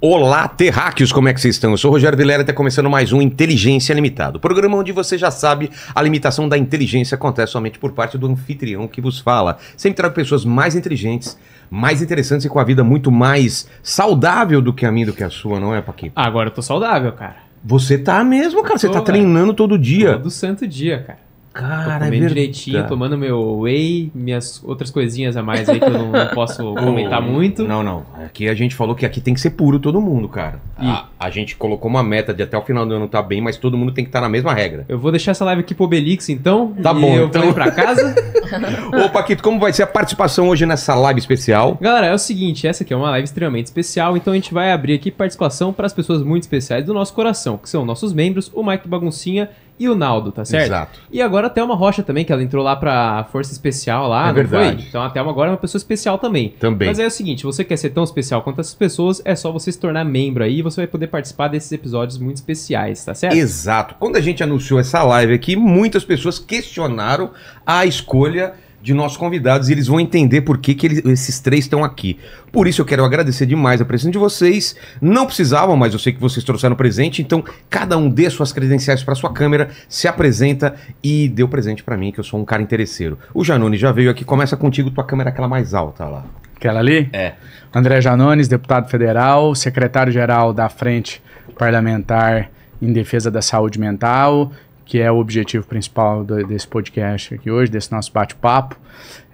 Olá, terráqueos, como é que vocês estão? Eu sou o Rogério Vilera e está começando mais um Inteligência Limitada, programa onde você já sabe a limitação da inteligência acontece somente por parte do anfitrião que vos fala. Sempre trago pessoas mais inteligentes, mais interessantes e com a vida muito mais saudável do que a minha, do que a sua, não é, Paquinho? Agora eu tô saudável, cara. Você tá mesmo, cara. Tô, você tá velho. treinando todo dia. Todo santo dia, cara. Cara, é Tô comendo é direitinho, tomando meu whey, minhas outras coisinhas a mais aí que eu não, não posso comentar muito. Não, não. Aqui a gente falou que aqui tem que ser puro todo mundo, cara. A, a, gente colocou uma meta de até o final do ano tá bem, mas todo mundo tem que estar tá na mesma regra. Eu vou deixar essa live aqui pro Obelix, então. Tá bom, eu então. vou ir pra casa. Ô, Paquito, como vai ser a participação hoje nessa live especial? Galera, é o seguinte, essa aqui é uma live extremamente especial, então a gente vai abrir aqui participação para as pessoas muito especiais do nosso coração, que são nossos membros, o Mike Baguncinha e o Naldo, tá certo? Exato. E agora a Thelma Rocha também, que ela entrou lá pra Força Especial lá, é verdade. Foi? Então a Thelma agora é uma pessoa especial também. Também. Mas é o seguinte, você quer ser tão especial quanto essas pessoas, é só você se tornar membro aí e você vai poder participar desses episódios muito especiais, tá certo? Exato. Quando a gente anunciou essa live aqui, muitas pessoas questionaram a escolha de nossos convidados e eles vão entender por que, que eles, esses três estão aqui. Por isso eu quero agradecer demais a presença de vocês. Não precisavam, mas eu sei que vocês trouxeram presente, então cada um dê suas credenciais para sua câmera, se apresenta e dê o presente para mim, que eu sou um cara interesseiro. O Janone já veio aqui, começa contigo, tua câmera é aquela mais alta lá. Aquela ali? É. André Janones, deputado federal, secretário-geral da Frente Parlamentar em Defesa da Saúde Mental que é o objetivo principal do, desse podcast aqui hoje, desse nosso bate-papo.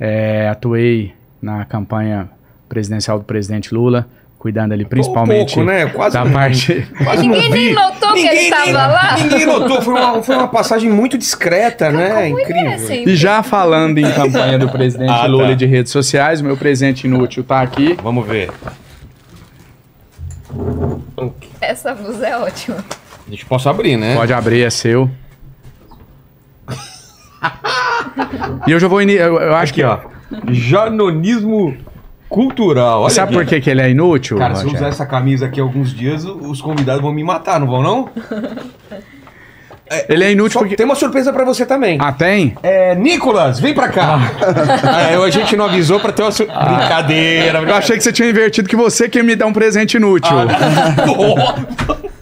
É, atuei na campanha presidencial do presidente Lula, cuidando ali principalmente pouco, né? quase, da parte. Quase ninguém nem notou ninguém que ele estava lá. Ninguém notou, foi uma, foi uma passagem muito discreta, né? né Incrível. E já falando em campanha do presidente ah, Lula tá. de redes sociais, meu presente inútil está aqui. Vamos ver. Essa blusa é ótima. A gente pode abrir, né? Pode abrir, é seu e eu já vou. Ini... Eu, eu acho Aqui, que. ó. Janonismo cultural. Olha Sabe aqui. por que, que ele é inútil? Cara, se eu usar essa camisa aqui alguns dias, os convidados vão me matar, não vão não? É, ele é inútil Só porque... Tem uma surpresa para você também. Ah, tem? É, Nicolas, vem para cá. Ah. é, a gente não avisou para ter uma surpresa. ah. brincadeira, brincadeira, Eu achei que você tinha invertido que você quer me dar um presente inútil. Ah.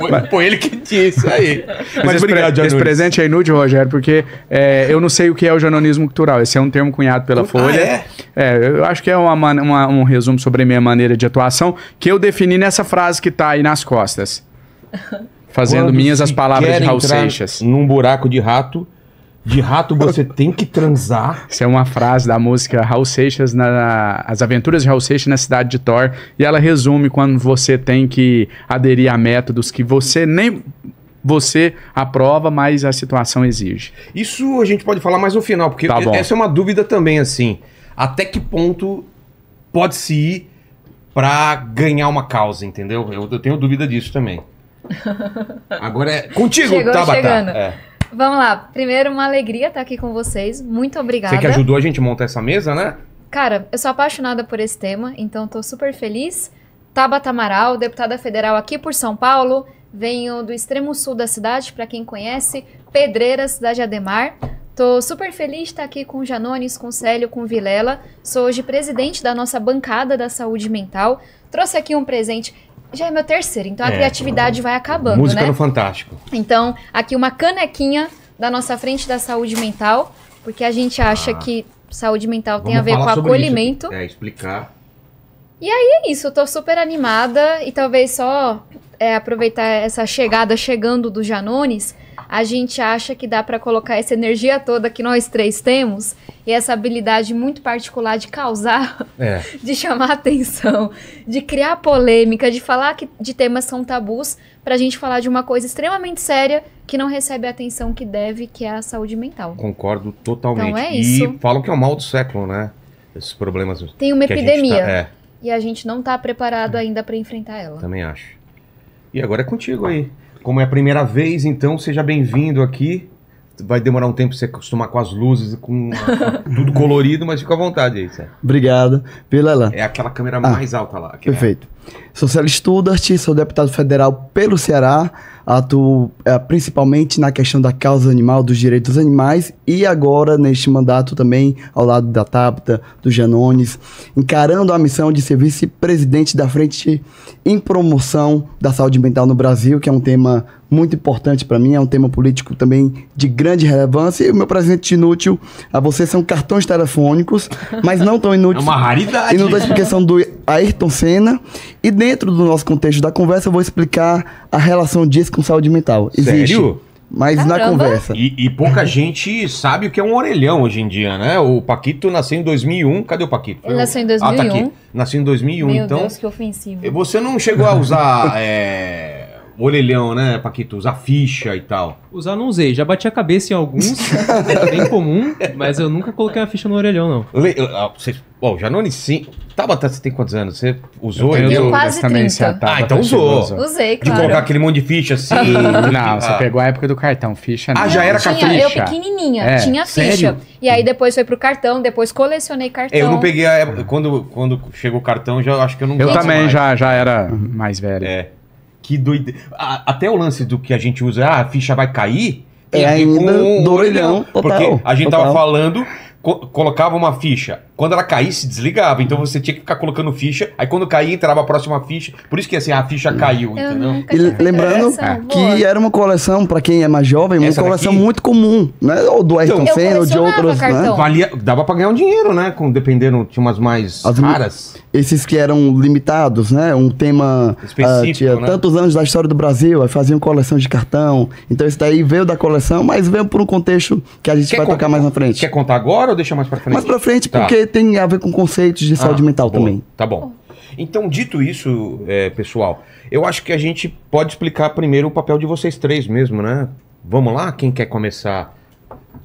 Foi, mas... foi ele que disse aí. Mas, mas obrigado, pre Esse presente é inútil, Rogério, porque é, eu não sei o que é o jornalismo cultural. Esse é um termo cunhado pela ah, Folha. é? é? eu acho que é uma, uma, um resumo sobre a minha maneira de atuação, que eu defini nessa frase que tá aí nas costas. Fazendo Quando minhas as palavras de Raul Seixas. Num buraco de rato de rato você tem que transar. Isso é uma frase da música Raul Seixas, na, As Aventuras de Raul Seixas na Cidade de Thor. E ela resume quando você tem que aderir a métodos que você nem você aprova, mas a situação exige. Isso a gente pode falar mais no final, porque tá essa é uma dúvida também, assim. Até que ponto pode-se ir para ganhar uma causa, entendeu? Eu, eu, tenho dúvida disso também. Agora é contigo, Chegou Tabata. Chegando. É. Vamos lá. Primeiro, uma alegria estar aqui com vocês. Muito obrigada. Você que ajudou a gente a montar essa mesa, né? Cara, eu sou apaixonada por esse tema, então estou super feliz. Tabata Amaral, deputada federal aqui por São Paulo. Venho do extremo sul da cidade, para quem conhece, Pedreira, cidade Ademar. estou super feliz de estar aqui com Janones, com Célio, com Vilela. Sou hoje presidente da nossa bancada da saúde mental. Trouxe aqui um presente já é meu terceiro, então a é, criatividade vai acabando. Música né? no Fantástico. Então, aqui uma canequinha da nossa frente da saúde mental, porque a gente acha ah, que saúde mental tem a ver com acolhimento. Isso. É, explicar. E aí é isso, eu tô super animada e talvez só é, aproveitar essa chegada chegando do Janones a gente acha que dá para colocar essa energia toda que nós três temos e essa habilidade muito particular de causar, é. de chamar atenção, de criar polêmica, de falar que, de temas são tabus, para a gente falar de uma coisa extremamente séria que não recebe a atenção que deve, que é a saúde mental. Concordo totalmente. Então é isso. E falam que é o mal do século, né? Esses problemas. Tem uma tá- epidemia. A tá, é. E a gente não está preparado uhum. ainda para enfrentar ela. Também acho. E agora é contigo aí. Como é a primeira vez, então seja bem-vindo aqui. Vai demorar um tempo pra você acostumar com as luzes, com tudo colorido, mas fica à vontade aí, Sérgio. Obrigado. Pela lá. É aquela câmera ah, mais alta lá. É perfeito. É. Sou Célio Studart, sou deputado federal pelo Ceará atuo é, principalmente na questão da causa animal, dos direitos dos animais e agora neste mandato também ao lado da Tabata, do Janones, encarando a missão de ser vice-presidente da Frente em Promoção da Saúde Mental no Brasil, que é um tema muito importante para mim, é um tema político também de grande relevância. E o meu presente inútil a vocês são cartões telefônicos, mas não tão inúteis. É uma raridade. Inúteis porque são do Ayrton Senna. E dentro do nosso contexto da conversa, eu vou explicar a relação disso com saúde mental. Existe. Sério? Mas Caramba. na conversa. E, e, pouca gente sabe o que é um orelhão hoje em dia, né? O Paquito nasceu em 2001. Cadê o Paquito? Ele nasceu em 2001. Ah, tá aqui. Nasceu em 2001, Meu então... Meu Deus, que ofensivo. Você não chegou a usar... é orelhão, né, Paquito? Usar ficha e tal. Usar não usei, já bati a cabeça em alguns, é bem comum, mas eu nunca coloquei a ficha no orelhão, não. Le... Ah, você... Bom, Janone sim. Tabata, você tem quantos anos? Você usou? Eu, eu quase também, Tabata, ah, então usou. usou. Usei, claro. De colocar aquele monte de ficha assim. não, ah. você ah. pegou a época do cartão, ficha ah, não. Ah, já era tinha, cartão? Eu pequenininha, é. tinha ficha. Sério? E aí depois foi pro cartão, depois colecionei cartão. Eu não peguei a época, quando, quando chegou o cartão, já acho que eu não Eu também já, já era mais velho. É. Que doide... A, até o lance do que a gente usa, ah, a ficha vai cair. É ainda um doidão. Total, porque a gente total. tava falando co colocava uma ficha. Quando ela caísse, desligava. Então você tinha que ficar colocando ficha. Aí quando caía, entrava a próxima ficha. Por isso que assim, a ficha caiu, Eu entendeu? E lembrando que era uma coleção, para quem é mais jovem, uma Essa coleção daqui? muito comum, né? Ou do Ayrton então, Senna, ou de outros, né? Valia, dava pra ganhar um dinheiro, né? Com, dependendo, tinha umas mais As raras. Esses que eram limitados, né? Um tema... Ah, Específico, uh, tinha né? tantos anos da história do Brasil, faziam coleção de cartão. Então isso daí veio da coleção, mas veio por um contexto que a gente quer vai tocar mais na frente. Quer contar agora? agora ou deixa mais pra frente? Mais pra frente, tá. porque tem a ver com conceitos de ah, saúde mental boa, também. Tá bom. Então, dito isso, é, pessoal, eu acho que a gente pode explicar primeiro o papel de vocês três mesmo, né? Vamos lá? Quem quer começar?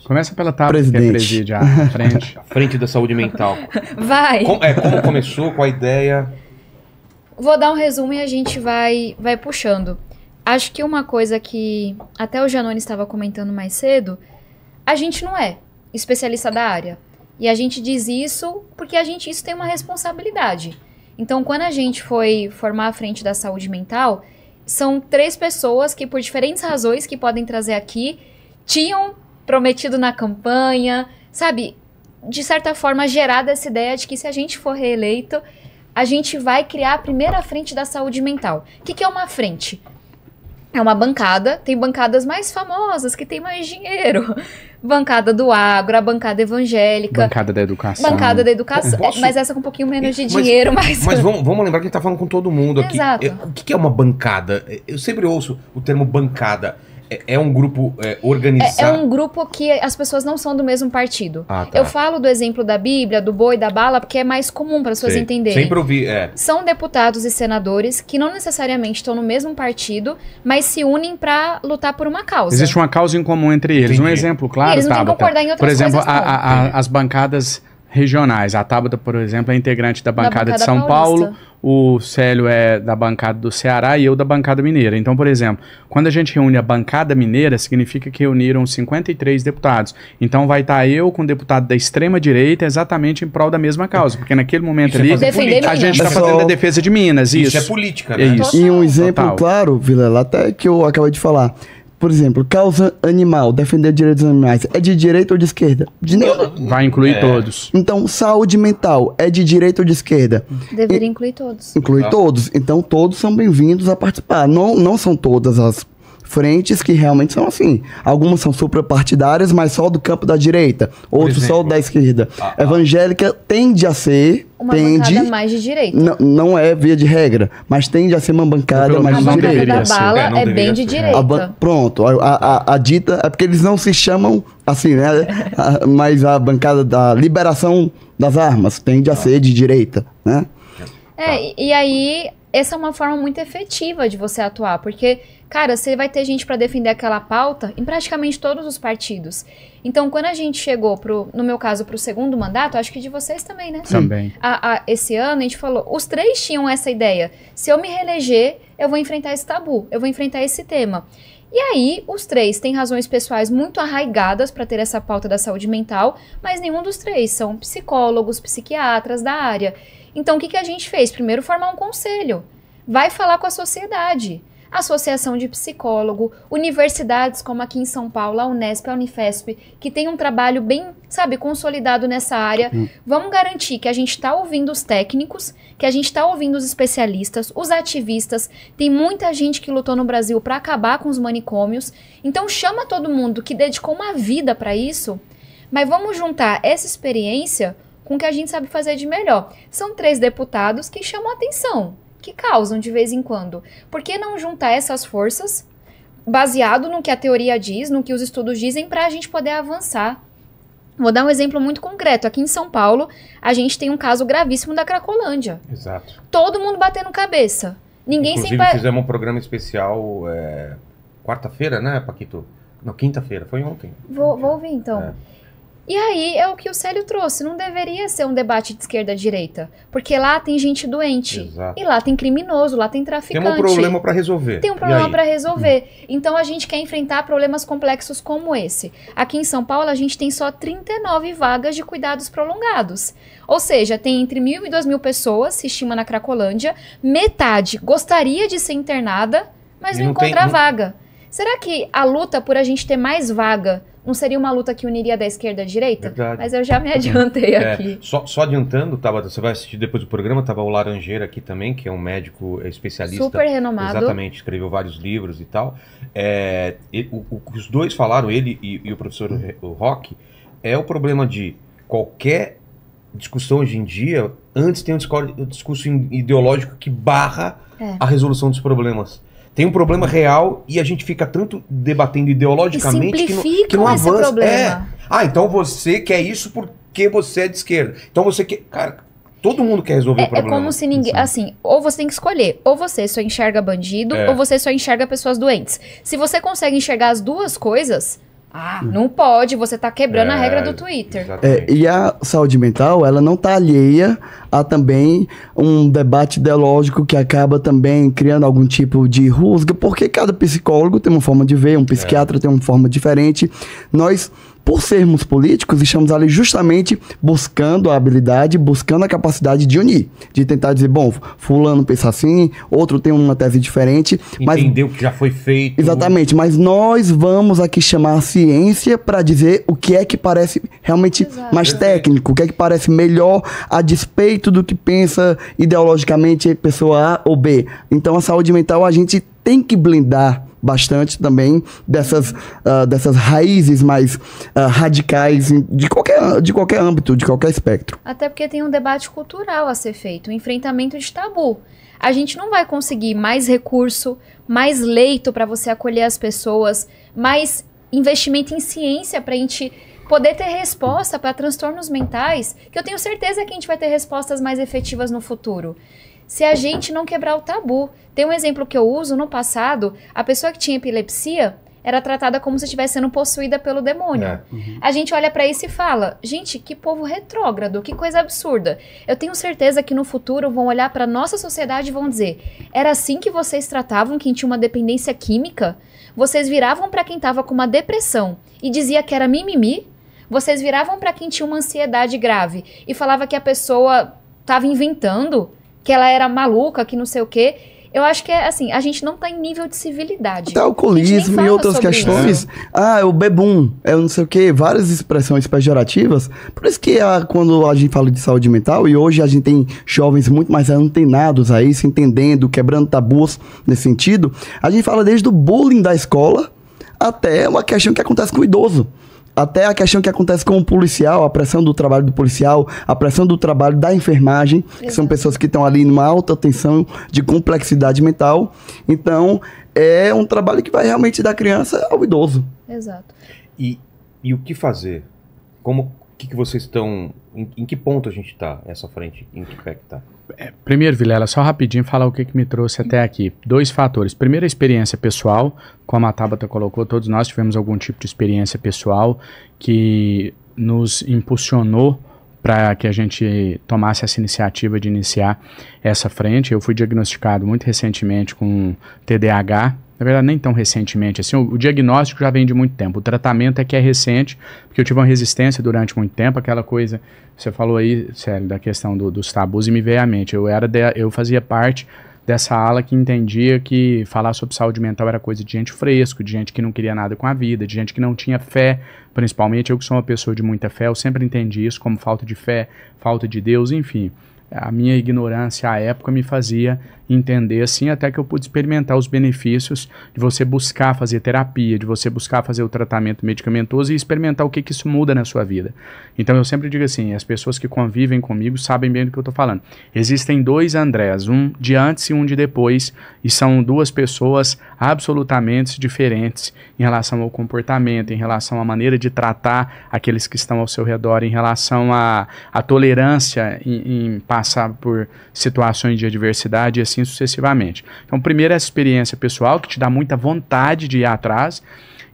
Começa pela Tabata, Presidente. que é preside à frente. à frente da saúde mental. Vai! Com, é, como começou, com a ideia? Vou dar um resumo e a gente vai, vai puxando. Acho que uma coisa que até o Janone estava comentando mais cedo, a gente não é especialista da área. E a gente diz isso porque a gente isso tem uma responsabilidade. Então, quando a gente foi formar a frente da saúde mental, são três pessoas que, por diferentes razões que podem trazer aqui, tinham prometido na campanha, sabe? De certa forma, gerada essa ideia de que se a gente for reeleito, a gente vai criar a primeira frente da saúde mental. O que, que é uma frente? É uma bancada, tem bancadas mais famosas, que tem mais dinheiro bancada do agro, a bancada evangélica. Bancada da educação. Bancada da educação. Posso... Mas essa com é um pouquinho menos de mas, dinheiro, mas. Mas vamos, vamos lembrar que a gente tá falando com todo mundo aqui. Exato. É, o que é uma bancada? É, eu sempre ouço o termo bancada. É, é, um grupo é, organizado? É, é, um grupo que as pessoas não são do mesmo partido. Ah, tá. Eu falo do exemplo da Bíblia, do boi, da bala, porque é mais comum para as pessoas Sei. entenderem. Sempre ouvi, é. São deputados e senadores que não necessariamente estão no mesmo partido, mas se unem para lutar por uma causa. Existe uma causa em comum entre eles. Entendi. Um exemplo claro, e Eles não têm que concordar em outras Por exemplo, coisas, a, tá. a, a, as bancadas regionais. A Tábata, por exemplo, é integrante da bancada, bancada de São Paulista. Paulo, o Célio é da bancada do Ceará e eu da bancada mineira. Então, por exemplo, quando a gente reúne a bancada mineira, significa que reuniram 53 deputados. Então vai estar tá eu com o deputado da extrema direita exatamente em prol da mesma causa, porque naquele momento é ali a gente está fazendo a defesa de Minas, isso. isso é política, né? É isso. E um exemplo Total. claro, Vila, até que eu acabei de falar. Por exemplo, causa animal, defender direitos dos animais, é de direita ou de esquerda? De Vai incluir é. todos. Então, saúde mental, é de direita ou de esquerda? Deveria e, incluir todos. Inclui ah. Tá. todos. Então, todos são bem-vindos a participar. Não, não são todas as frentes que realmente são assim. Algumas são suprapartidárias, mas só do campo da direita, outros só da esquerda. Ah, ah. Evangélica tende a ser uma tende, bancada mais de direita. Não, não é via de regra, mas tende a ser uma bancada mais de direita. A bancada da bala é, é bem de direita. pronto, a, a, a, dita é porque eles não se chamam assim, né? a, mas a bancada da liberação das armas tende a tá. ser de direita, né? É, tá. e aí essa é uma forma muito efetiva de você atuar, porque cara, você vai ter gente para defender aquela pauta em praticamente todos os partidos. Então, quando a gente chegou, pro, no meu caso, para o segundo mandato, acho que de vocês também, né? Também. A, a, esse ano, a gente falou, os três tinham essa ideia. Se eu me reeleger, eu vou enfrentar esse tabu, eu vou enfrentar esse tema. E aí, os três têm razões pessoais muito arraigadas para ter essa pauta da saúde mental, mas nenhum dos três são psicólogos, psiquiatras da área. Então, o que, que a gente fez? Primeiro, formar um conselho. Vai falar com a sociedade associação de psicólogo, universidades como aqui em São Paulo, a Unesp, a Unifesp, que tem um trabalho bem, sabe, consolidado nessa área. Hum. Vamos garantir que a gente está ouvindo os técnicos, que a gente está ouvindo os especialistas, os ativistas. Tem muita gente que lutou no Brasil para acabar com os manicômios. Então chama todo mundo que dedicou uma vida para isso. Mas vamos juntar essa experiência com o que a gente sabe fazer de melhor. São três deputados que chamam atenção que causam de vez em quando. Por que não juntar essas forças baseado no que a teoria diz, no que os estudos dizem, para a gente poder avançar? Vou dar um exemplo muito concreto. Aqui em São Paulo, a gente tem um caso gravíssimo da Cracolândia. Exato. Todo mundo batendo cabeça. Ninguém Inclusive, sem... fizemos um programa especial é, quarta-feira, né, Paquito? Não, quinta-feira, foi ontem. Vou, vou ouvir então. É. E aí é o que o Célio trouxe, não deveria ser um debate de esquerda-direita, porque lá tem gente doente, Exato. e lá tem criminoso, lá tem traficante. Tem um problema para resolver. Tem um problema para resolver. Então a gente quer enfrentar problemas complexos como esse. Aqui em São Paulo a gente tem só 39 vagas de cuidados prolongados. Ou seja, tem entre mil e duas mil pessoas, se estima na Cracolândia, metade gostaria de ser internada, mas não, tem, encontra não... vaga. Será que a luta por a gente ter mais vaga não seria uma luta que uniria da esquerda à direita? Verdade. Mas eu já me é. adiantei é, aqui. Só, só adiantando, Tabata, você vai assistir depois do programa, estava o Laranjeira aqui também, que é um médico é, especialista. Super renomado. Exatamente, escreveu vários livros e tal. É, o, o, os dois falaram, ele e, e o professor o Rock, é o problema de qualquer discussão hoje em dia, antes tem um discurso ideológico que barra é. a resolução dos problemas tem um problema real e a gente fica tanto debatendo ideologicamente que não, que não avança. É. Ah, então você quer isso porque você é de esquerda. Então você quer. Cara, todo mundo quer resolver é, o é problema. É como se ninguém. Assim, ou você tem que escolher. Ou você só enxerga bandido, é. ou você só enxerga pessoas doentes. Se você consegue enxergar as duas coisas ah, não pode, você está quebrando é, a regra do Twitter. É, e a saúde mental, ela não está alheia a também um debate ideológico que acaba também criando algum tipo de rusga, porque cada psicólogo tem uma forma de ver, um psiquiatra é. tem uma forma diferente. Nós por sermos políticos, estamos ali justamente buscando a habilidade, buscando a capacidade de unir, de tentar dizer, bom, fulano pensa assim, outro tem uma tese diferente, mas entendeu o que já foi feito. Exatamente, mas nós vamos aqui chamar a ciência para dizer o que é que parece realmente Exato. mais técnico, o que é que parece melhor a despeito do que pensa ideologicamente pessoa A ou B. Então a saúde mental a gente tem que blindar bastante também dessas, uh, dessas raízes mais uh, radicais de qualquer, de qualquer âmbito, de qualquer espectro. Até porque tem um debate cultural a ser feito, um enfrentamento de tabu. A gente não vai conseguir mais recurso, mais leito para você acolher as pessoas, mais investimento em ciência para a gente poder ter resposta para transtornos mentais, que eu tenho certeza que a gente vai ter respostas mais efetivas no futuro se a gente não quebrar o tabu. Tem um exemplo que eu uso no passado: a pessoa que tinha epilepsia era tratada como se estivesse sendo possuída pelo demônio. É. Uhum. A gente olha para isso e fala: gente, que povo retrógrado, que coisa absurda. Eu tenho certeza que no futuro vão olhar para nossa sociedade e vão dizer: era assim que vocês tratavam quem tinha uma dependência química? Vocês viravam para quem estava com uma depressão e dizia que era mimimi? Vocês viravam para quem tinha uma ansiedade grave e falava que a pessoa estava inventando? que ela era maluca, que não sei o quê. Eu acho que é assim, a gente não tá em nível de civilidade. Até tá, alcoolismo e outras questões. Isso. É. Ah, é o bebum, é não sei o quê, várias expressões pejorativas. Por isso que a, ah, quando a gente fala de saúde mental, e hoje a gente tem jovens muito mais antenados a isso, entendendo, quebrando tabus nesse sentido, a gente fala desde o bullying da escola até uma questão que acontece com o idoso até a questão que acontece com o policial, a pressão do trabalho do policial, a pressão do trabalho da enfermagem, que são pessoas que estão ali numa alta tensão de complexidade mental. Então, é um trabalho que vai realmente da criança ao idoso. Exato. E, e o que fazer? Como que, que vocês estão. Em, em que ponto a gente está essa frente? Em que pé que está? É, primeiro, Vilela, só rapidinho falar o que, que me trouxe até aqui. Dois fatores. Primeiro, a experiência pessoal, como a Tabata colocou, todos nós tivemos algum tipo de experiência pessoal que nos impulsionou para que a gente tomasse essa iniciativa de iniciar essa frente. Eu fui diagnosticado muito recentemente com TDAH, na verdade nem tão recentemente, assim, o, o, diagnóstico já vem de muito tempo, o tratamento é que é recente, porque eu tive uma resistência durante muito tempo, aquela coisa, você falou aí, Célio, da questão do, dos tabus e me veio à mente, eu, era de, eu fazia parte dessa ala que entendia que falar sobre saúde mental era coisa de gente fresco, de gente que não queria nada com a vida, de gente que não tinha fé, principalmente eu que sou uma pessoa de muita fé, eu sempre entendi isso como falta de fé, falta de Deus, enfim. A minha ignorância à época me fazia entender assim, até que eu pude experimentar os benefícios de você buscar fazer terapia, de você buscar fazer o tratamento medicamentoso e experimentar o que, que isso muda na sua vida. Então eu sempre digo assim, as pessoas que convivem comigo sabem bem do que eu estou falando. Existem dois Andrés, um de antes e um de depois, e são duas pessoas absolutamente diferentes em relação ao comportamento, em relação à maneira de tratar aqueles que estão ao seu redor, em relação à, à tolerância em, em passar por situações de adversidade, assim, assim sucessivamente. Então, primeiro, a experiência pessoal, que te dá muita vontade de ir atrás.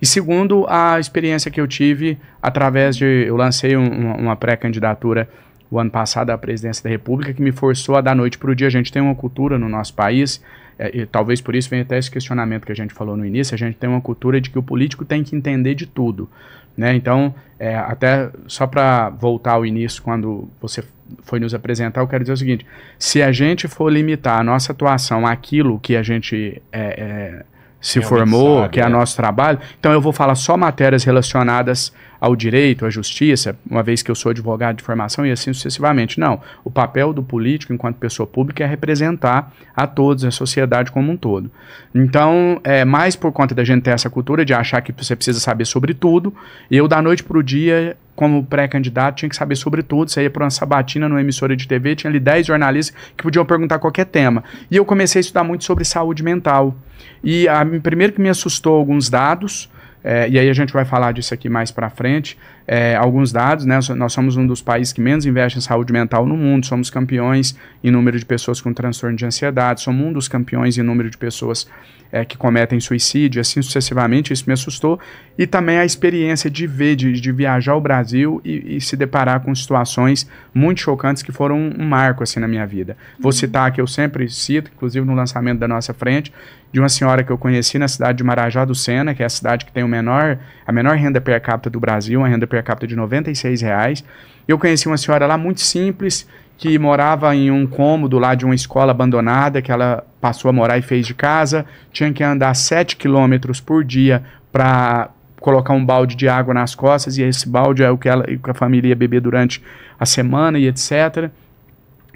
E segundo, a experiência que eu tive através de. Eu lancei um, uma pré-candidatura o ano passado à presidência da República, que me forçou a da noite para o dia. A gente tem uma cultura no nosso país, é, e talvez por isso venha até esse questionamento que a gente falou no início: a gente tem uma cultura de que o político tem que entender de tudo. Né? Então, é, até só para voltar ao início, quando você foi nos apresentar, eu quero dizer o seguinte: se a gente for limitar a nossa atuação àquilo que a gente é, é, se Realmente formou, sabe, que é, é nosso trabalho, então eu vou falar só matérias relacionadas ao direito, à justiça, uma vez que eu sou advogado de formação e assim sucessivamente. Não. O papel do político, enquanto pessoa pública, é representar a todos, a sociedade como um todo. Então, é mais por conta da gente ter essa cultura de achar que você precisa saber sobre tudo, e eu, da noite para o dia, como pré-candidato, tinha que saber sobre tudo. Você ia para uma sabatina numa emissora de TV, tinha ali 10 jornalistas que podiam perguntar qualquer tema. E eu comecei a estudar muito sobre saúde mental. E a, primeiro que me assustou alguns dados, é, e aí a gente vai falar disso aqui mais para frente é, alguns dados, né? Nós somos um dos países que menos investe em saúde mental no mundo, somos campeões em número de pessoas com transtorno de ansiedade, somos um dos campeões em número de pessoas é, que cometem suicídio, assim sucessivamente, isso me assustou. E também a experiência de ver, de, de viajar ao Brasil e, e, se deparar com situações muito chocantes que foram um, marco assim na minha vida. Vou uhum. citar que eu sempre cito, inclusive no lançamento da nossa frente, de uma senhora que eu conheci na cidade de Marajá do Sena, que é a cidade que tem o menor, a menor renda per capita do Brasil, uma renda per capita de 96 reais. Eu conheci uma senhora lá muito simples, que morava em um cômodo lá de uma escola abandonada, que ela passou a morar e fez de casa. Tinha que andar 7 quilômetros por dia para colocar um balde de água nas costas, e esse balde é o que, ela, que a família ia beber durante a semana e etc.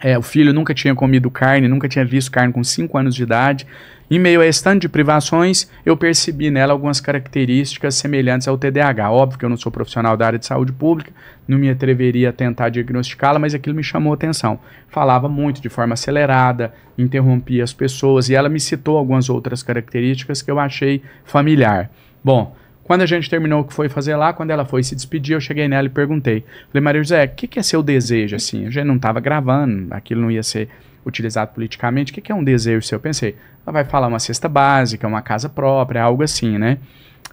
É, o filho nunca tinha comido carne, nunca tinha visto carne com 5 anos de idade. Em meio a esse tanto de privações, eu percebi nela algumas características semelhantes ao TDAH. Óbvio que eu não sou profissional da área de saúde pública, não me atreveria a tentar diagnosticá-la, mas aquilo me chamou atenção. Falava muito de forma acelerada, interrompia as pessoas e ela me citou algumas outras características que eu achei familiar. Bom, quando a gente terminou o que foi fazer lá, quando ela foi se despedir, eu cheguei nela e perguntei. Falei, Maria José, o que, que, é seu desejo, assim? A gente não estava gravando, aquilo não ia ser utilizado politicamente. O que, que é um desejo seu? Eu pensei, ela vai falar uma cesta básica, uma casa própria, algo assim, né?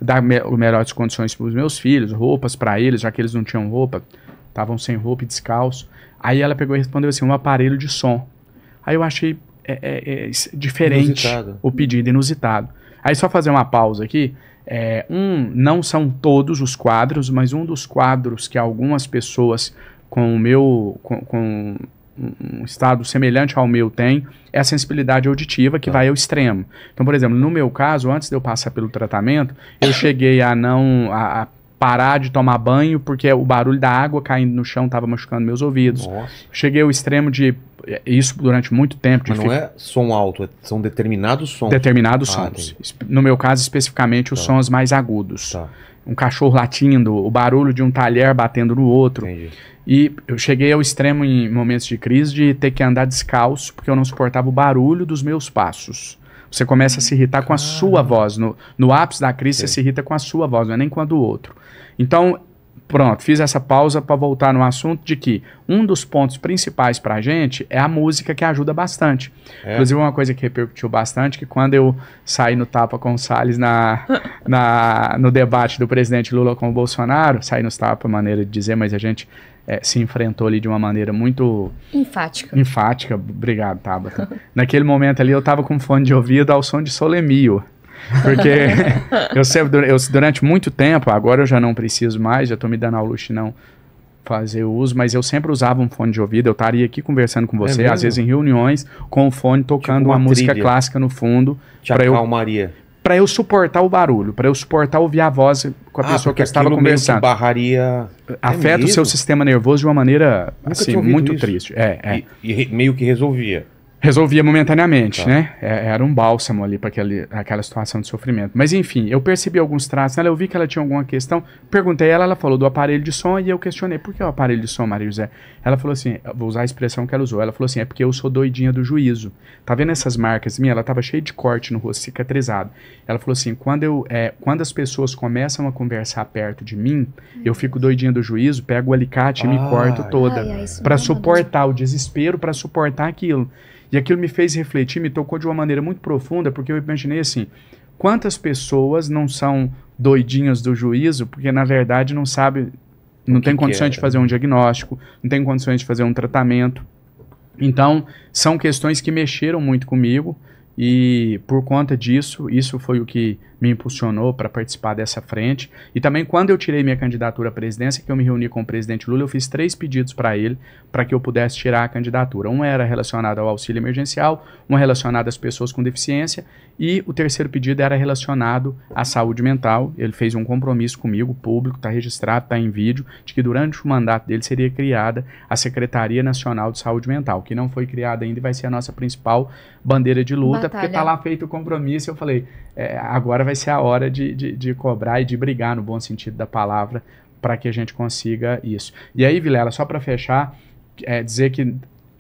Dar me melhores condições para os meus filhos, roupas para eles, já que eles não tinham roupa, estavam sem roupa e descalço. Aí ela pegou e respondeu assim: um aparelho de som. Aí eu achei é, é, é diferente inusitado. o pedido, inusitado. Aí só fazer uma pausa aqui. É, um, não são todos os quadros, mas um dos quadros que algumas pessoas com o meu, com, com um estado semelhante ao meu tem, é a sensibilidade auditiva que ah. vai ao extremo. Então, por exemplo, no meu caso, antes de eu passar pelo tratamento, eu cheguei a não a, a parar de tomar banho porque o barulho da água caindo no chão estava machucando meus ouvidos. Nossa. Cheguei ao extremo de é, isso durante muito tempo. Mas não é som alto, é, são determinados sons. Determinados ah, sons. No meu caso, especificamente, os tá. sons mais agudos. Tá um cachorro latindo, o barulho de um talher batendo no outro. Entendi. E eu cheguei ao extremo em momentos de crise de ter que andar descalço porque eu não suportava o barulho dos meus passos. Você começa a se irritar com a hum. sua voz. No, no ápice da crise, Sim. você se irrita com a sua voz, não é nem com a do outro. Então, Pronto, fiz essa pausa para voltar no assunto de que um dos pontos principais para a gente é a música que ajuda bastante. É. Inclusive, uma coisa que repercutiu bastante, que quando eu saí no tapa com o Salles na, na, no debate do presidente Lula com o Bolsonaro, saí no tapa, maneira de dizer, mas a gente é, se enfrentou ali de uma maneira muito... Enfática. Enfática, obrigado, Tabata. Naquele momento ali, eu estava com fone de ouvido ao som de Solemio. Porque eu, sempre, eu durante muito tempo, agora eu já não preciso mais, já estou me dando ao luxo de não fazer uso, mas eu sempre usava um fone de ouvido, eu estaria aqui conversando com é você, é às vezes em reuniões, com o fone tipo tocando tipo uma, uma música clássica no fundo. Já pra acalmaria. Eu, para eu suportar o barulho, para eu suportar ouvir a voz com a ah, pessoa que estava conversando. Que barraria... É Afeta é o seu sistema nervoso de uma maneira assim, muito isso. triste. É, é. E, e, meio que resolvia resolvia momentaneamente, tá. né? É, era um bálsamo ali para aquela situação de sofrimento. Mas enfim, eu percebi alguns traços nela, eu vi que ela tinha alguma questão, perguntei a ela, ela falou do aparelho de som e eu questionei, por que o aparelho de som, Maria José? Ela falou assim, vou usar a expressão que ela usou, ela falou assim, é porque eu sou doidinha do juízo. Tá vendo essas marcas minha? Ela tava cheia de corte no rosto, cicatrizado. Ela falou assim, quando, eu, é, quando as pessoas começam a conversar perto de mim, eu fico doidinha do juízo, pego o alicate ah, e me ah, corto é. toda para é suportar o desespero, para suportar aquilo. E aquilo me fez refletir, me tocou de uma maneira muito profunda, porque eu imaginei assim: quantas pessoas não são doidinhas do juízo, porque na verdade não sabe, não que tem condições de é. fazer um diagnóstico, não tem condições de fazer um tratamento. Então, são questões que mexeram muito comigo e por conta disso, isso foi o que me impulsionou para participar dessa frente. E também quando eu tirei minha candidatura à presidência, que eu me reuni com o presidente Lula, eu fiz três pedidos para ele para que eu pudesse tirar a candidatura. Um era relacionado ao auxílio emergencial, um relacionado às pessoas com deficiência e o terceiro pedido era relacionado à saúde mental. Ele fez um compromisso comigo, público, está registrado, está em vídeo, de que durante o mandato dele seria criada a Secretaria Nacional de Saúde Mental, que não foi criada ainda e vai ser a nossa principal bandeira de luta, tá Batalha. porque está lá feito o compromisso. Eu falei, é, agora vai ser a hora de, de, de cobrar e de brigar, no bom sentido da palavra, para que a gente consiga isso. E aí, Vilela, só para fechar, é, dizer que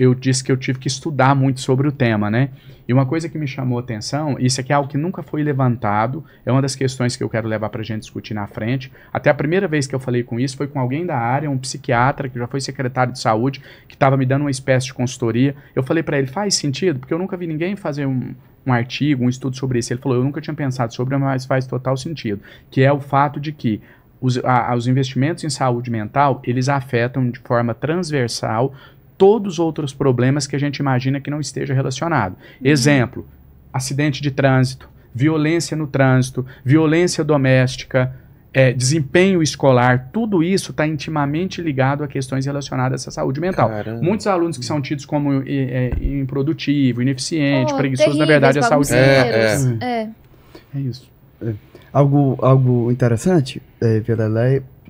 eu disse que eu tive que estudar muito sobre o tema, né? E uma coisa que me chamou atenção, isso aqui é algo que nunca foi levantado, é uma das questões que eu quero levar para a gente discutir na frente. Até a primeira vez que eu falei com isso foi com alguém da área, um psiquiatra que já foi secretário de saúde, que estava me dando uma espécie de consultoria. Eu falei para ele, faz sentido? Porque eu nunca vi ninguém fazer um, um artigo, um estudo sobre isso. Ele falou, eu nunca tinha pensado sobre, mas faz total sentido. Que é o fato de que os, a, os investimentos em saúde mental, eles afetam de forma transversal todos os outros problemas que a gente imagina que não esteja relacionado. Uhum. Exemplo, acidente de trânsito, violência no trânsito, violência doméstica, é, desempenho escolar, tudo isso está intimamente ligado a questões relacionadas à saúde mental. Caramba. Muitos alunos que são tidos como é, é improdutivo, ineficiente, oh, preguiçoso, na verdade, a saúde mental. É, é, é. isso. É. Algo, algo interessante, é, Vila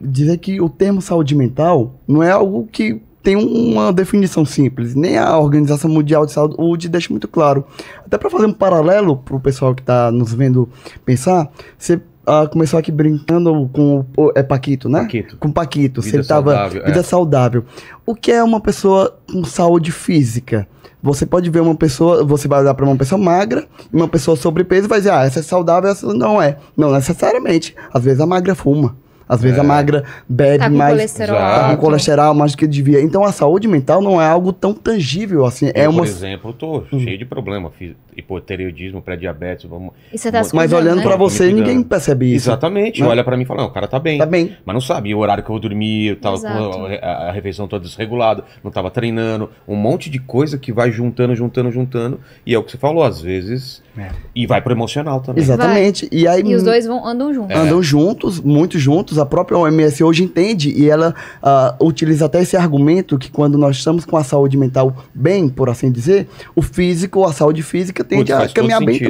dizer que o termo saúde mental não é algo que tem uma definição simples. Nem a Organização Mundial de Saúde deixa muito claro. Até para fazer um paralelo para o pessoal que está nos vendo pensar, você ah, começou aqui brincando com o é Paquito, né? Paquito. Com Paquito, vida estava ele tava saudável, é. vida é. saudável. O que é uma pessoa com saúde física? Você pode ver uma pessoa, você vai olhar para uma pessoa magra, uma pessoa sobrepeso e vai dizer: "Ah, essa é saudável, essa não é". Não necessariamente. Às vezes a magra fuma. Às vezes é. a é. magra bebe tá com mais. Colesterol. Tá com colesterol mais do que devia. Então a saúde mental não é algo tão tangível assim. Eu, é uma... Por exemplo, eu tô hum. cheio de problema. Fiz hipotireoidismo, pré-diabetes. Vamos... Tá mas olhando né? para você, ninguém percebe isso. Exatamente. Né? Olha para mim e fala: o cara tá bem. Tá bem. Mas não sabe o horário que eu vou dormir, eu tava a, a, refeição toda desregulada, não tava treinando. Um monte de coisa que vai juntando, juntando, juntando. E é o que você falou, às vezes. É. E vai pro emocional também. Exatamente. E, aí, e os hum, dois vão, andam juntos. É. Andam juntos, muito juntos a própria OMS hoje entende e ela uh, utiliza até esse argumento que quando nós estamos com a saúde mental bem, por assim dizer, o físico, a saúde física tende Putz, a caminhar bem sentido,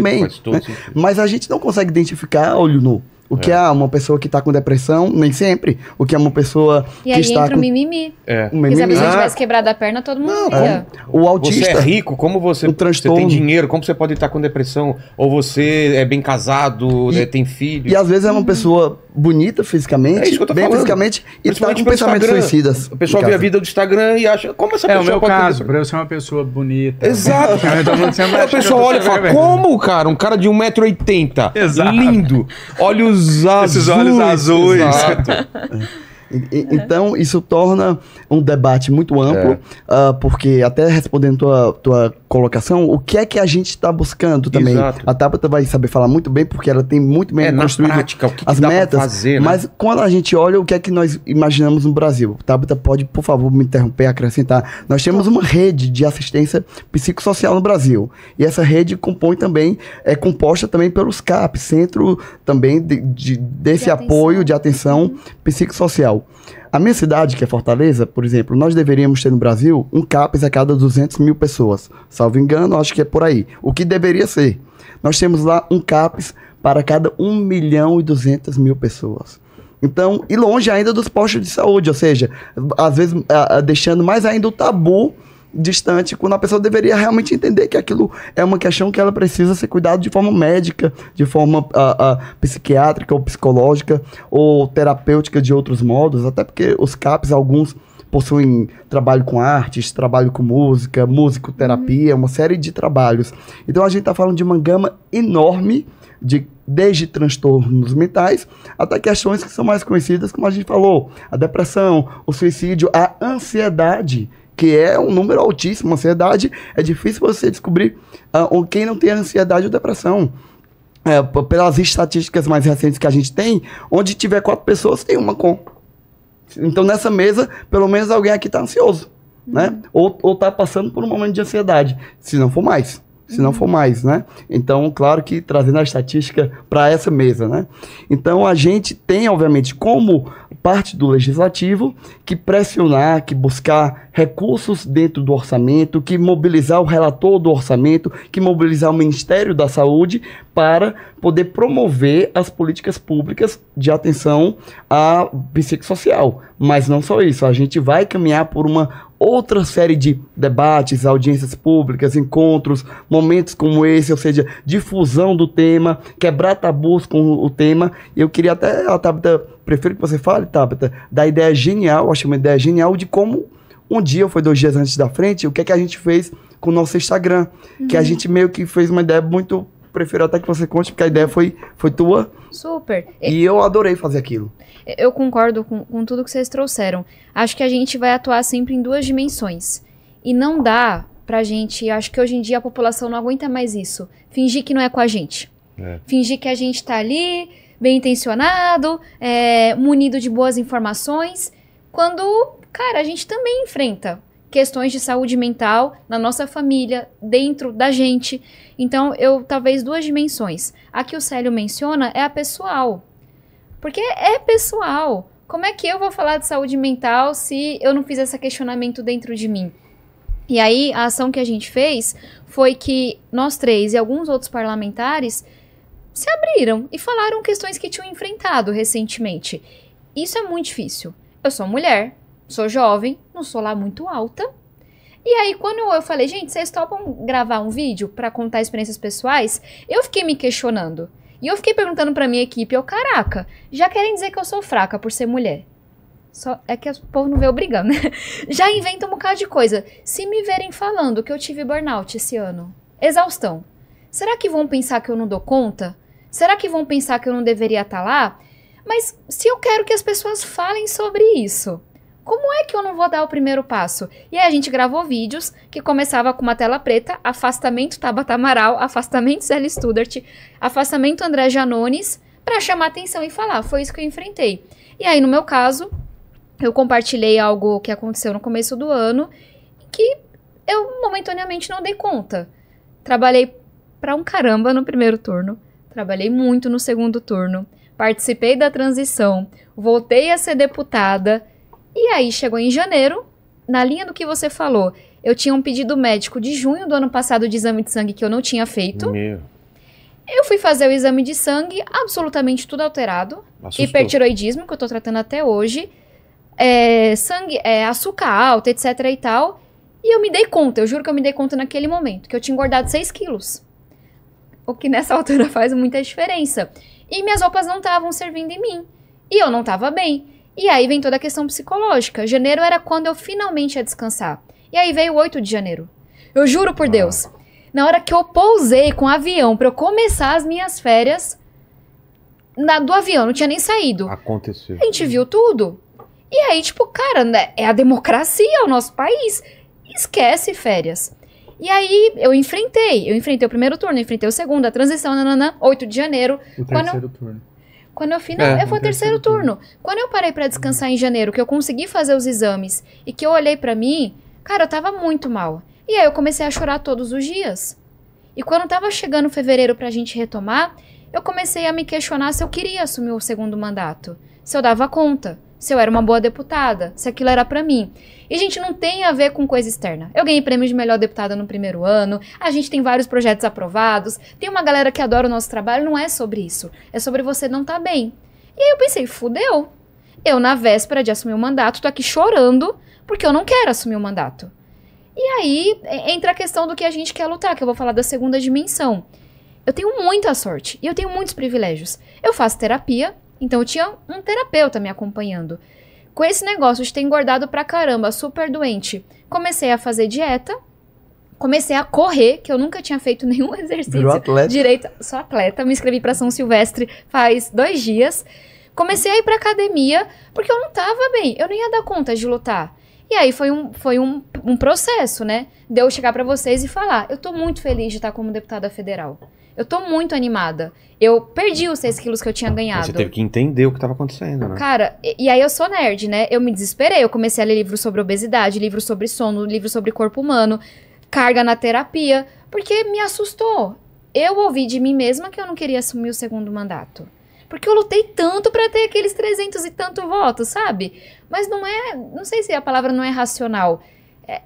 também. Né? Mas a gente não consegue identificar olho nu. O que é, é uma pessoa que está com depressão, nem sempre. O que é uma pessoa e que está. E aí entra com... o mimimi. É. O mimimi. Porque se a pessoa ah. tivesse quebrado a perna, todo mundo. Não, via. O autista. Você é rico, como você. O transtorno. Você tem dinheiro, como você pode estar com depressão? Ou você é bem casado, e, né, tem filho. E às vezes é uma pessoa bonita fisicamente, é isso que eu tô bem falando. fisicamente, e tá com pensamentos suicidas. O pessoal vê a vida do Instagram e acha, como essa é, pessoa É o meu caso, pra eu ser uma pessoa bonita. Exato. o então, pessoal olha e fala, como, cara? Um cara de 1,80m, lindo, olhos olhos azuis. Esses olhos azuis. Exato. Então, isso torna um debate muito amplo, é. uh, porque até respondendo tua, tua colocação, o que é que a gente está buscando também? Exato. A Tabata vai saber falar muito bem, porque ela tem muito bem é, construído prática, que as que metas. Fazer, né? Mas quando a gente olha o que é que nós imaginamos no Brasil, Tabata pode, por favor, me interromper, acrescentar. Nós temos uma rede de assistência psicossocial no Brasil. E essa rede compõe também, é composta também pelos CAP, Centro também de, de desse de apoio de atenção uhum. psicossocial. A minha cidade, que é Fortaleza, por exemplo, nós deveríamos ter no Brasil um CAPES a cada 200 mil pessoas. Salvo engano, acho que é por aí. O que deveria ser. Nós temos lá um CAPES para cada 1 milhão e 200 mil pessoas. Então, e longe ainda dos postos de saúde, ou seja, às vezes a, a, deixando mais ainda o tabu distante, quando a pessoa deveria realmente entender que aquilo é uma questão que ela precisa ser cuidada de forma médica, de forma uh, uh, psiquiátrica ou psicológica ou terapêutica de outros modos, até porque os CAPs, alguns possuem trabalho com artes, trabalho com música, musicoterapia, uhum. uma série de trabalhos. Então a gente está falando de uma gama enorme de desde transtornos mentais até questões que são mais conhecidas, como a gente falou, a depressão, o suicídio, a ansiedade, que é um número altíssimo. Ansiedade, é difícil você descobrir uh, quem não tem ansiedade ou depressão. É, pelas estatísticas mais recentes que a gente tem, onde tiver quatro pessoas, tem uma com. Então, nessa mesa, pelo menos alguém aqui está ansioso, né? uhum. né? Ou, ou tá passando por um momento de ansiedade, se não for mais se não for mais, né? Então, claro que trazendo a estatística para essa mesa, né? Então, a gente tem, obviamente, como parte do legislativo, que pressionar, que buscar recursos dentro do orçamento, que mobilizar o relator do orçamento, que mobilizar o Ministério da Saúde para poder promover as políticas públicas de atenção à psicossocial. Mas não só isso, a gente vai caminhar por uma outra série de debates, audiências públicas, encontros, momentos como esse, ou seja, difusão do tema, quebrar tabus com o tema. E eu queria até, a ah, Tabata, prefiro que você fale, Tabata, da ideia genial, eu acho uma ideia genial de como um dia, ou foi dois dias antes da frente, o que é que a gente fez com o nosso Instagram, uhum. que a uhum. gente meio que fez uma ideia muito prefiro até que você conte, porque a ideia foi, foi tua. Super. E eu adorei fazer aquilo. Eu concordo com, com tudo que vocês trouxeram. Acho que a gente vai atuar sempre em duas dimensões. E não dá pra gente, acho que hoje em dia a população não aguenta mais isso. Fingir que não é com a gente. É. Fingir que a gente tá ali, bem intencionado, é, munido de boas informações, quando, cara, a gente também enfrenta questões de saúde mental na nossa família, dentro da gente. Então, eu talvez duas dimensões. A que o Célio menciona é a pessoal. Porque é pessoal. Como é que eu vou falar de saúde mental se eu não fiz esse questionamento dentro de mim? E aí, a ação que a gente fez foi que nós três e alguns outros parlamentares se abriram e falaram questões que tinham enfrentado recentemente. Isso é muito difícil. Eu sou mulher, sou jovem, não sou lá muito alta. E aí, quando eu falei, gente, vocês topam gravar um vídeo para contar experiências pessoais? Eu fiquei me questionando. E eu fiquei perguntando pra minha equipe, eu, caraca, já querem dizer que eu sou fraca por ser mulher. Só é que o povo não vê eu brigando, né? Já inventa um bocado de coisa. Se me verem falando que eu tive burnout esse ano, exaustão. Será que vão pensar que eu não dou conta? Será que vão pensar que eu não deveria estar tá lá? Mas se eu quero que as pessoas falem sobre isso, como é que eu não vou dar o primeiro passo? E aí a gente gravou vídeos que começava com uma tela preta, afastamento Tabata Amaral, afastamento Sally Studart, afastamento André Janones, para chamar atenção e falar, foi isso que eu enfrentei. E aí no meu caso, eu compartilhei algo que aconteceu no começo do ano que eu momentaneamente não dei conta. Trabalhei para um caramba no primeiro turno, trabalhei muito no segundo turno, participei da transição, voltei a ser deputada, e aí chegou em janeiro, na linha do que você falou, eu tinha um pedido médico de junho do ano passado de exame de sangue que eu não tinha feito. Meu. Eu fui fazer o exame de sangue, absolutamente tudo alterado. Assustou. Hipertiroidismo, que eu tô tratando até hoje. É, sangue, é, açúcar alto, etc e tal. E eu me dei conta, eu juro que eu me dei conta naquele momento, que eu tinha engordado 6 quilos. O que nessa altura faz muita diferença. E minhas roupas não estavam servindo em mim. E eu não estava bem. E aí vem toda a questão psicológica. Janeiro era quando eu finalmente ia descansar. E aí veio o 8 de janeiro. Eu juro por ah. Deus. Na hora que eu pousei com o avião para eu começar as minhas férias, na, do avião, não tinha nem saído. Aconteceu. A gente viu tudo. E aí, tipo, cara, né, é a democracia, é o nosso país. Esquece férias. E aí eu enfrentei. Eu enfrentei o primeiro turno, enfrentei o segundo, a transição, nananã, 8 de janeiro. O terceiro quando... turno. Quando eu final, é, eu vou terceiro, terceiro turno. turno. Quando eu parei para descansar em janeiro, que eu consegui fazer os exames e que eu olhei para mim, cara, eu tava muito mal. E aí eu comecei a chorar todos os dias. E quando tava chegando fevereiro pra gente retomar, eu comecei a me questionar se eu queria assumir o segundo mandato, se eu dava conta se eu era uma boa deputada, se aquilo era para mim. E, gente, não tem a ver com coisa externa. Eu ganhei prêmio de melhor deputada no primeiro ano, a gente tem vários projetos aprovados, tem uma galera que adora o nosso trabalho, não é sobre isso. É sobre você não estar tá bem. E aí eu pensei, fudeu. Eu, na véspera de assumir o mandato, tô aqui chorando porque eu não quero assumir o mandato. E aí entra a questão do que a gente quer lutar, que eu vou falar da segunda dimensão. Eu tenho muita sorte e eu tenho muitos privilégios. Eu faço terapia, então eu tinha um terapeuta me acompanhando. Com esse negócio de ter engordado pra caramba, super doente, comecei a fazer dieta, comecei a correr, que eu nunca tinha feito nenhum exercício atleta. direito. Sou atleta, me inscrevi para São Silvestre faz dois dias. Comecei a ir pra academia, porque eu não tava bem, eu não ia dar conta de lutar. E aí foi um, foi um, um processo, né? De eu chegar para vocês e falar: eu tô muito feliz de estar como deputada federal. Eu tô muito animada. Eu perdi os 6 quilos que eu tinha ganhado. você teve que entender o que tava acontecendo, né? Cara, e, e, aí eu sou nerd, né? Eu me desesperei. Eu comecei a ler livros sobre obesidade, livros sobre sono, livros sobre corpo humano, carga na terapia, porque me assustou. Eu ouvi de mim mesma que eu não queria assumir o segundo mandato. Porque eu lutei tanto para ter aqueles 300 e tanto votos, sabe? Mas não é. Não sei se a palavra não é racional. É,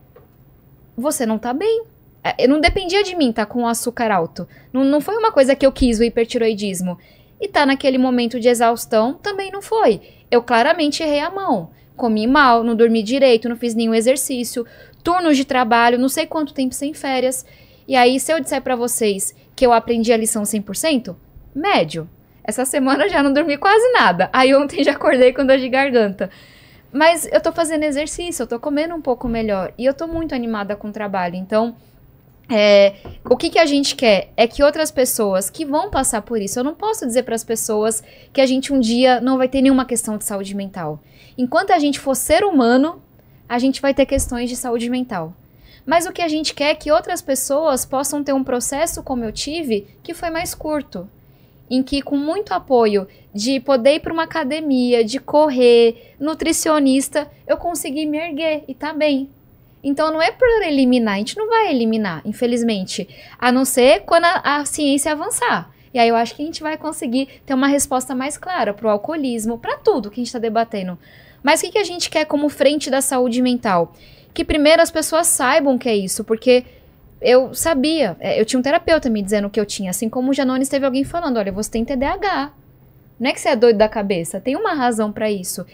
você não tá bem é, eu não dependia de mim tá com o açúcar alto. Não, não foi uma coisa que eu quis, o hipertiroidismo. E tá naquele momento de exaustão, também não foi. Eu claramente errei a mão. Comi mal, não dormi direito, não fiz nenhum exercício, turnos de trabalho, não sei quanto tempo sem férias. E aí, se eu disser para vocês que eu aprendi a lição 100%, médio. Essa semana já não dormi quase nada. Aí ontem já acordei com dor de garganta. Mas eu tô fazendo exercício, eu tô comendo um pouco melhor e eu tô muito animada com o trabalho. Então, é, o que, que a gente quer é que outras pessoas que vão passar por isso, eu não posso dizer para as pessoas que a gente um dia não vai ter nenhuma questão de saúde mental. Enquanto a gente for ser humano, a gente vai ter questões de saúde mental. Mas o que a gente quer é que outras pessoas possam ter um processo como eu tive, que foi mais curto, em que com muito apoio de poder ir para uma academia, de correr, nutricionista, eu consegui me erguer e tá bem. Então não é por eliminar, a gente não vai eliminar, infelizmente. A não ser quando a, a ciência avançar. E aí eu acho que a gente vai conseguir ter uma resposta mais clara para o alcoolismo, para tudo que a gente está debatendo. Mas o que, que a gente quer como frente da saúde mental? Que primeiro as pessoas saibam que é isso, porque eu sabia, é, eu tinha um terapeuta me dizendo que eu tinha, assim como o Janones teve alguém falando, olha, você tem TDAH. Não é que você é doido da cabeça, tem uma razão para isso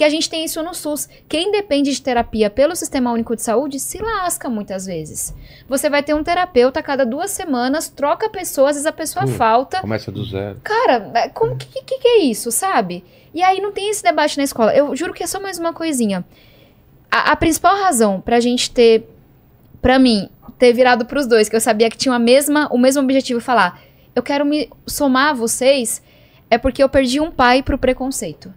que a gente tem isso no SUS. Quem depende de terapia pelo Sistema Único de Saúde se lasca muitas vezes. Você vai ter um terapeuta a cada duas semanas, troca pessoas, às vezes a pessoa hum, falta. Começa do zero. Cara, é, como que, que, que é isso, sabe? E aí não tem esse debate na escola. Eu juro que é só mais uma coisinha. A, a principal razão pra gente ter, pra mim, ter virado pros dois, que eu sabia que tinha a mesma, o mesmo objetivo, falar, eu quero me somar a vocês, é porque eu perdi um pai pro preconceito.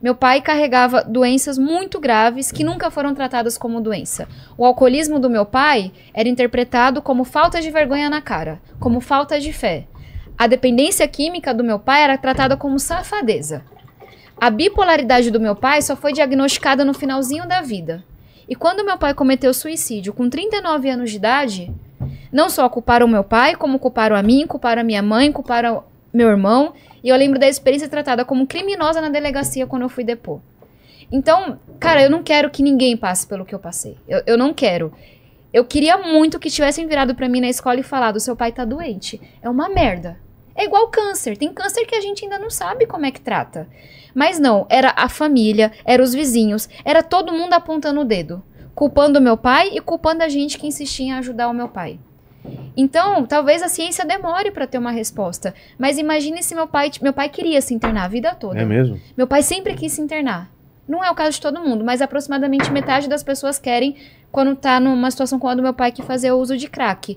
Meu pai carregava doenças muito graves que nunca foram tratadas como doença. O alcoolismo do meu pai era interpretado como falta de vergonha na cara, como falta de fé. A dependência química do meu pai era tratada como safadeza. A bipolaridade do meu pai só foi diagnosticada no finalzinho da vida. E quando meu pai cometeu suicídio com 39 anos de idade, não só culparam meu pai, como culparam a mim, culparam a minha mãe, culparam meu irmão e eu lembro da experiência tratada como criminosa na delegacia quando eu fui depor. Então, cara, eu não quero que ninguém passe pelo que eu passei. Eu, eu não quero. Eu queria muito que tivessem virado para mim na escola e falado: seu pai tá doente. É uma merda. É igual câncer. Tem câncer que a gente ainda não sabe como é que trata. Mas não, era a família, era os vizinhos, era todo mundo apontando o dedo, culpando meu pai e culpando a gente que insistia em ajudar o meu pai. Então, talvez a ciência demore para ter uma resposta. Mas imagine se meu pai, meu pai queria se internar a vida toda. É mesmo? Meu pai sempre quis se internar. Não é o caso de todo mundo, mas aproximadamente metade das pessoas querem quando tá numa situação como a do meu pai que fazer o uso de crack.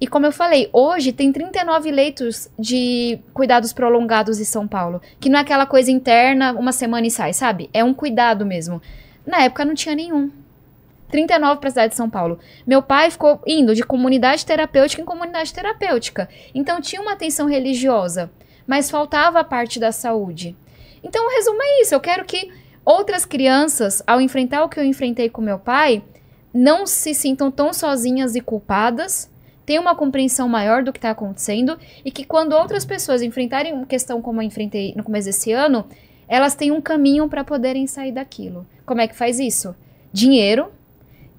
E como eu falei, hoje tem 39 leitos de cuidados prolongados em São Paulo, que não é aquela coisa interna, uma semana e sai, sabe? É um cuidado mesmo. Na época não tinha nenhum. 39 para a cidade de São Paulo. Meu pai ficou indo de comunidade terapêutica em comunidade terapêutica. Então tinha uma atenção religiosa, mas faltava a parte da saúde. Então, resumo é isso. Eu quero que outras crianças, ao enfrentar o que eu enfrentei com meu pai, não se sintam tão sozinhas e culpadas, tenham uma compreensão maior do que está acontecendo e que quando outras pessoas enfrentarem uma questão como eu enfrentei no começo desse ano, elas têm um caminho para poderem sair daquilo. Como é que faz isso? Dinheiro,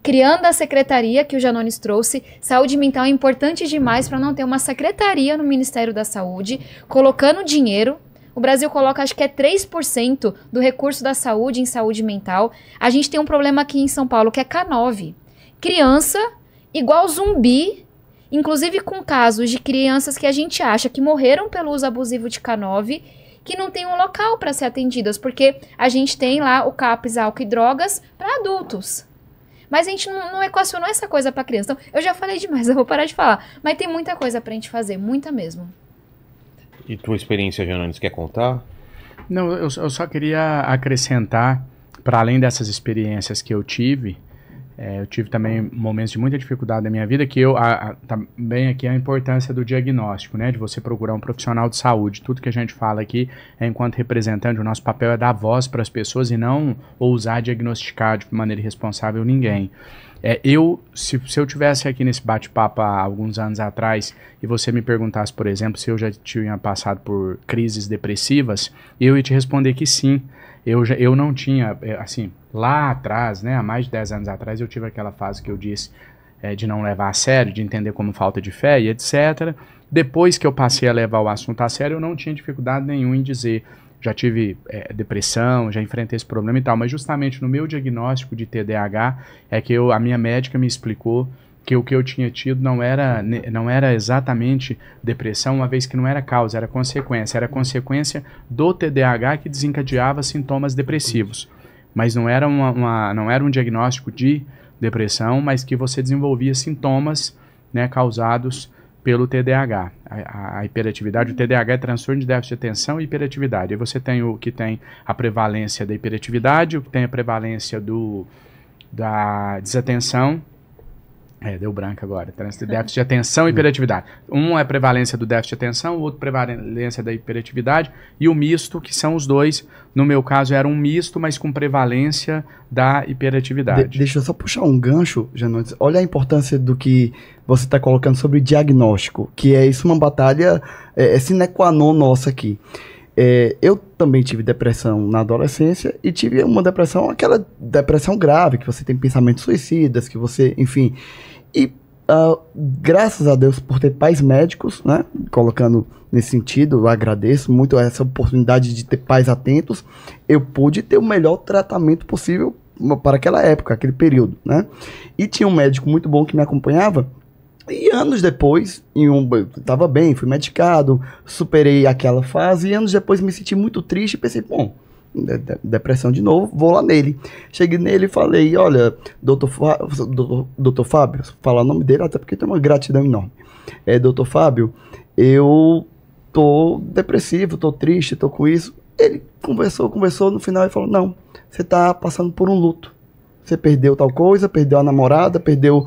criando a secretaria que o Janones trouxe. Saúde mental é importante demais para não ter uma secretaria no Ministério da Saúde, colocando dinheiro. O Brasil coloca, acho que é 3% do recurso da saúde em saúde mental. A gente tem um problema aqui em São Paulo, que é K9. Criança, igual zumbi, inclusive com casos de crianças que a gente acha que morreram pelo uso abusivo de K9 que não tem um local para ser atendidas, porque a gente tem lá o CAPS, álcool e drogas para adultos. Mas a gente não, não equacionou essa coisa pra criança. Então, eu já falei demais, eu vou parar de falar. Mas tem muita coisa pra gente fazer, muita mesmo. E tua experiência, Jananes, quer contar? Não, eu, eu só queria acrescentar, para além dessas experiências que eu tive, é, eu tive também momentos de muita dificuldade na minha vida, que eu a, a, também aqui é a importância do diagnóstico, né? De você procurar um profissional de saúde. Tudo que a gente fala aqui é enquanto representante, o nosso papel é dar voz para as pessoas e não ousar diagnosticar de maneira irresponsável ninguém. É, eu, se, se, eu tivesse aqui nesse bate-papo há alguns anos atrás e você me perguntasse, por exemplo, se eu já tinha passado por crises depressivas, eu ia te responder que sim. Eu, eu não tinha, é, assim, lá atrás, né, há mais de 10 anos atrás, eu tive aquela fase que eu disse é, de não levar a sério, de entender como falta de fé e etc. Depois que eu passei a levar o assunto a sério, eu não tinha dificuldade nenhuma em dizer. Já tive é, depressão, já enfrentei esse problema e tal, mas justamente no meu diagnóstico de TDAH é que eu, a minha médica me explicou que o que eu tinha tido não era, não era exatamente depressão, uma vez que não era causa, era consequência. Era consequência do TDAH que desencadeava sintomas depressivos. Mas não era, uma, uma não era um diagnóstico de depressão, mas que você desenvolvia sintomas né, causados pelo TDAH. A, a, hiperatividade, o TDAH é transtorno de déficit de atenção e hiperatividade. Aí você tem o que tem a prevalência da hiperatividade, o que tem a prevalência do, da desatenção é, deu branco agora. Trânsito déficit de atenção e hiperatividade. Um é prevalência do déficit de atenção, o outro prevalência da hiperatividade e o misto, que são os dois. No meu caso era um misto, mas com prevalência da hiperatividade. De deixa eu só puxar um gancho, Janones. Olha a importância do que você está colocando sobre diagnóstico, que é isso uma batalha é, é sine qua non nossa aqui. É, eu também tive depressão na adolescência e tive uma depressão, aquela depressão grave, que você tem pensamentos suicidas, que você, enfim. E uh, graças a Deus por ter pais médicos, né? Colocando nesse sentido, eu agradeço muito essa oportunidade de ter pais atentos. Eu pude ter o melhor tratamento possível para aquela época, aquele período, né? E tinha um médico muito bom que me acompanhava. E anos depois, em um, eu tava bem, fui medicado, superei aquela fase. E anos depois me senti muito triste e pensei, bom, depressão de novo, vou lá nele. Cheguei nele e falei, olha, doutor, doutor, Fábio, falar o nome dele até porque tem uma gratidão enorme. É, doutor Fábio, eu tô depressivo, tô triste, tô com isso. Ele conversou, conversou no final e falou, não, você tá passando por um luto. Você perdeu tal coisa, perdeu a namorada, perdeu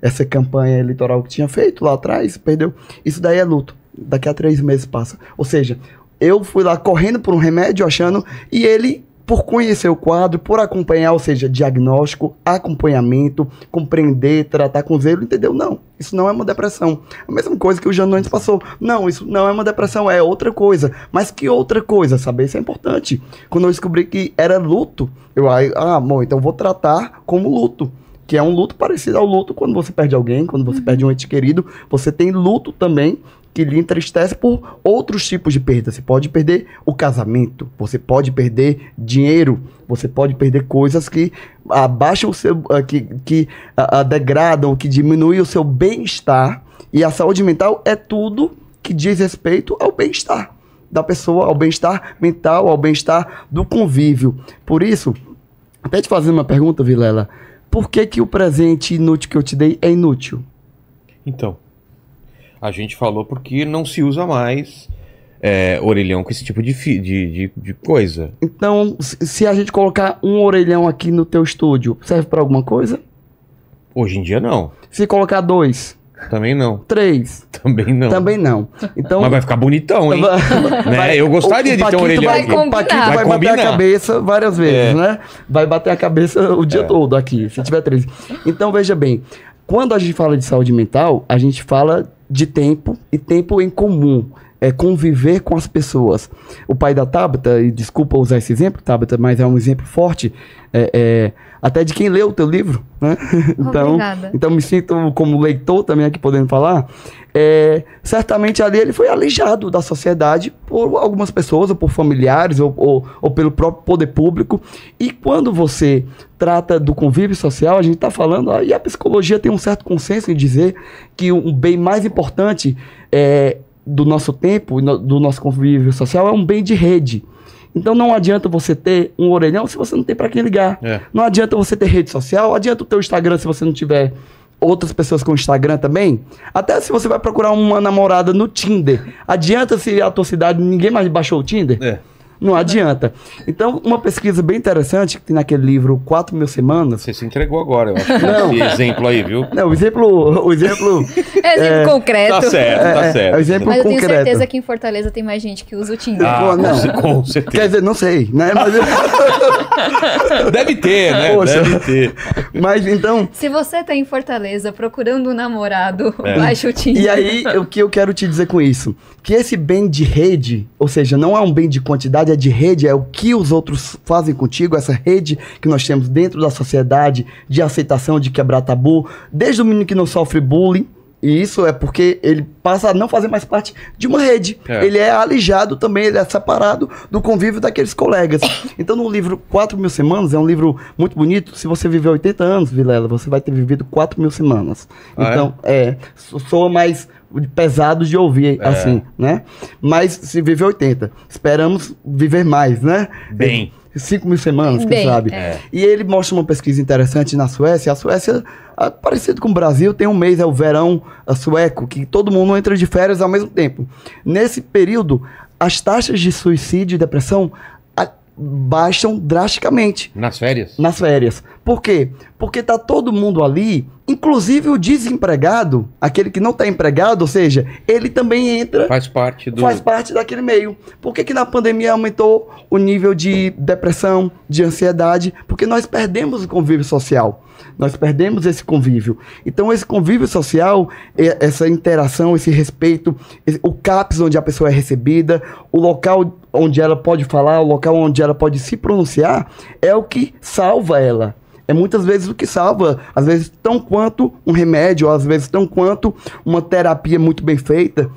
essa campanha eleitoral que tinha feito lá atrás, perdeu. Isso daí é luto. Daqui a três meses passa. Ou seja, eu fui lá correndo por um remédio, achando, e ele por conhecer o quadro, por acompanhar, ou seja, diagnóstico, acompanhamento, compreender, tratar com zelo, entendeu? Não, isso não é uma depressão. A mesma coisa que o Janones passou. Não, isso não é uma depressão, é outra coisa. Mas que outra coisa? Saber isso é importante. Quando eu descobri que era luto, eu aí, ah, amor, então vou tratar como luto. Que é um luto parecido ao luto quando você perde alguém, quando você uhum. perde um ente querido. Você tem luto também, que lhe entristece por outros tipos de perda. Você pode perder o casamento, você pode perder dinheiro, você pode perder coisas que abaixam o seu. Ah, que, que a, ah, a ah, degradam, que diminuem o seu bem-estar. E a saúde mental é tudo que diz respeito ao bem-estar da pessoa, ao bem-estar mental, ao bem-estar do convívio. Por isso, até te fazer uma pergunta, Vilela, por que, que o presente inútil que eu te dei é inútil? Então, a gente falou porque não se usa mais é, orelhão com esse tipo de, de, de, de, coisa. Então, se a gente colocar um orelhão aqui no teu estúdio, serve para alguma coisa? Hoje em dia não. Se colocar dois. Também não. Três. Também não. Também não. Então, Mas vai ficar bonitão, hein? né? Eu gostaria de ter um orelhão. Vai, aqui. Combinar. Paquito vai, vai combinar. bater a cabeça várias vezes, é. né? Vai bater a cabeça o dia é. todo aqui, se tiver três. Então, veja bem. Quando a gente fala de saúde mental, a gente fala de tempo e tempo em comum é, conviver com as pessoas. O pai da Tabata, e desculpa usar esse exemplo, Tabata, mas é um exemplo forte, é, é, até de quem leu o teu livro, né? então, então me sinto como leitor também aqui podendo falar. É, certamente ali ele foi aleijado da sociedade por algumas pessoas, ou por familiares, ou, ou, ou pelo próprio poder público. E quando você trata do convívio social, a gente está falando, e a psicologia tem um certo consenso em dizer que um bem mais importante é do nosso tempo, do nosso convívio social, é um bem de rede. Então não adianta você ter um orelhão se você não tem para quem ligar. É. Não adianta você ter rede social, adianta o teu Instagram se você não tiver outras pessoas com Instagram também. Até se você vai procurar uma namorada no Tinder, adianta se a tua cidade ninguém mais baixou o Tinder. É. Não adianta. Então, uma pesquisa bem interessante que tem naquele livro Quatro Mil Semanas. Você se entregou agora, eu acho. Não. Esse exemplo aí, viu? Não, o exemplo. O exemplo. é exemplo é, concreto. Tá certo, tá é, é, certo. É, é exemplo Mas eu concreto. tenho certeza que em Fortaleza tem mais gente que usa o Tinder. Ah, não. Com certeza. Quer dizer, não sei, né? Mas Deve ter, né? Poxa. Deve ter. Mas então. Se você tá em Fortaleza procurando um namorado, é. baixa o Tinder. E aí, o que eu quero te dizer com isso? Que esse bem de rede, ou seja, não é um bem de quantidade, de rede, é o que os outros fazem contigo, essa rede que nós temos dentro da sociedade de aceitação, de quebrar tabu, desde o menino que não sofre bullying. E isso é porque ele passa a não fazer mais parte de uma rede. É. Ele é alijado também, ele é separado do convívio daqueles colegas. Então, no livro 4 Mil Semanas, é um livro muito bonito. Se você viver 80 anos, Vilela, você vai ter vivido 4 mil semanas. Ah, é? então, é? é. Soa mais pesados de ouvir, é. assim, né? Mas se viver 80, esperamos viver mais, né? Bem. cinco mil semanas, Bem, quem sabe? É. E ele mostra uma pesquisa interessante na Suécia. A Suécia, ah, parecido com o Brasil, tem um mês, é o verão sueco, que todo mundo entra de férias ao mesmo tempo. Nesse período, as taxas de suicídio e depressão ah, baixam drasticamente. Nas férias? Nas férias. Por quê? Porque está todo mundo ali, inclusive o desempregado, aquele que não está empregado, ou seja, ele também entra. Faz parte do. Faz parte daquele meio. Por que, que na pandemia aumentou o nível de depressão, de ansiedade? Porque nós perdemos o convívio social. Nós perdemos esse convívio. Então, esse convívio social, essa interação, esse respeito, o CAPS onde a pessoa é recebida, o local onde ela pode falar, o local onde ela pode se pronunciar, é o que salva ela. É muitas vezes o que salva, às vezes tão quanto um remédio, às vezes tão quanto uma terapia muito bem feita.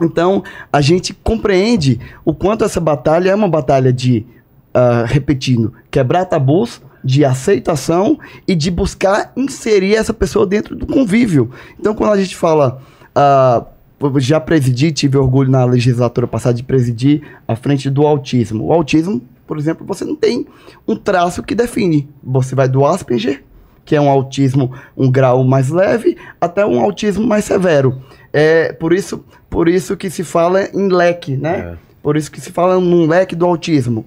Então, a gente compreende o quanto essa batalha é uma batalha de, uh, repetindo, quebrar tabus, de aceitação e de buscar inserir essa pessoa dentro do convívio. Então, quando a gente fala. Uh, já presidi, tive orgulho na legislatura passada de presidir a frente do autismo. O autismo por exemplo, você não tem um traço que define. Você vai do Asperger, que é um autismo um grau mais leve, até um autismo mais severo. É por isso, por isso que se fala em leque, né? É. Por isso que se fala num leque do autismo.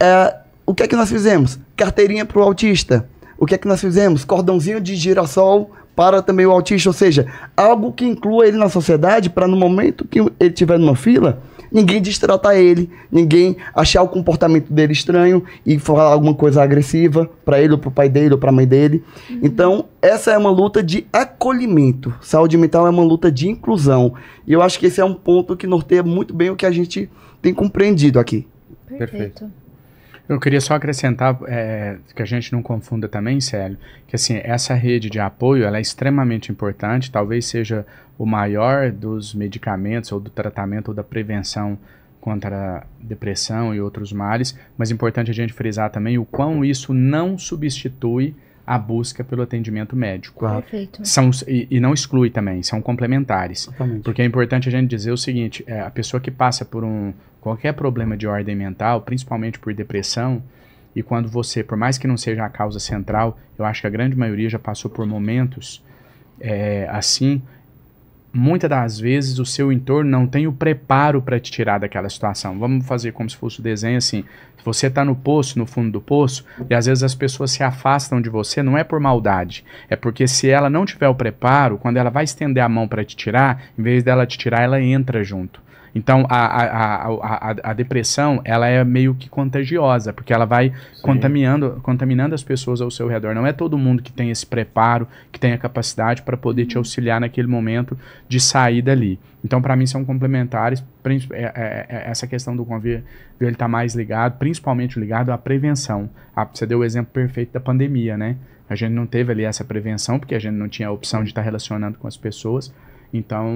É, o que é que nós fizemos? Carteirinha para o autista. O que é que nós fizemos? Cordãozinho de girassol para também o autista, ou seja, algo que inclua ele na sociedade para no momento que ele tiver numa fila, ninguém destratar ele, ninguém achar o comportamento dele estranho e falar alguma coisa agressiva para ele ou para o pai dele ou para a mãe dele. Uhum. Então, essa é uma luta de acolhimento. Saúde mental é uma luta de inclusão. E eu acho que esse é um ponto que norteia muito bem o que a gente tem compreendido aqui. Perfeito. Perfeito. Eu queria só acrescentar é, que a gente não confunda também, Célio, que assim, essa rede de apoio ela é extremamente importante, talvez seja o maior dos medicamentos ou do tratamento ou da prevenção contra depressão e outros males, mas é importante a gente frisar também o quão isso não substitui a busca pelo atendimento médico. Claro. Perfeito. São, e, e, não exclui também, são complementares. Exatamente. Porque é importante a gente dizer o seguinte: é, a pessoa que passa por um qualquer problema de ordem mental, principalmente por depressão, e quando você, por mais que não seja a causa central, eu acho que a grande maioria já passou por momentos é, assim, muitas das vezes o seu entorno não tem o preparo para te tirar daquela situação. Vamos fazer como se fosse o um desenho assim. Você está no poço, no fundo do poço, e às vezes as pessoas se afastam de você, não é por maldade, é porque se ela não tiver o preparo, quando ela vai estender a mão para te tirar, em vez dela te tirar, ela entra junto. Então, a, a, a, a, depressão, ela é meio que contagiosa, porque ela vai contaminando, contaminando as pessoas ao seu redor. Não é todo mundo que tem esse preparo, que tem a capacidade para poder te uhum. auxiliar naquele momento de sair dali. Então, para mim, são complementares. É, é, é, essa questão do convívio, ele está mais ligado, principalmente ligado à prevenção. Você deu o exemplo perfeito da pandemia, né? A gente não teve ali essa prevenção, porque a gente não tinha a opção de estar tá relacionando com as pessoas. Então.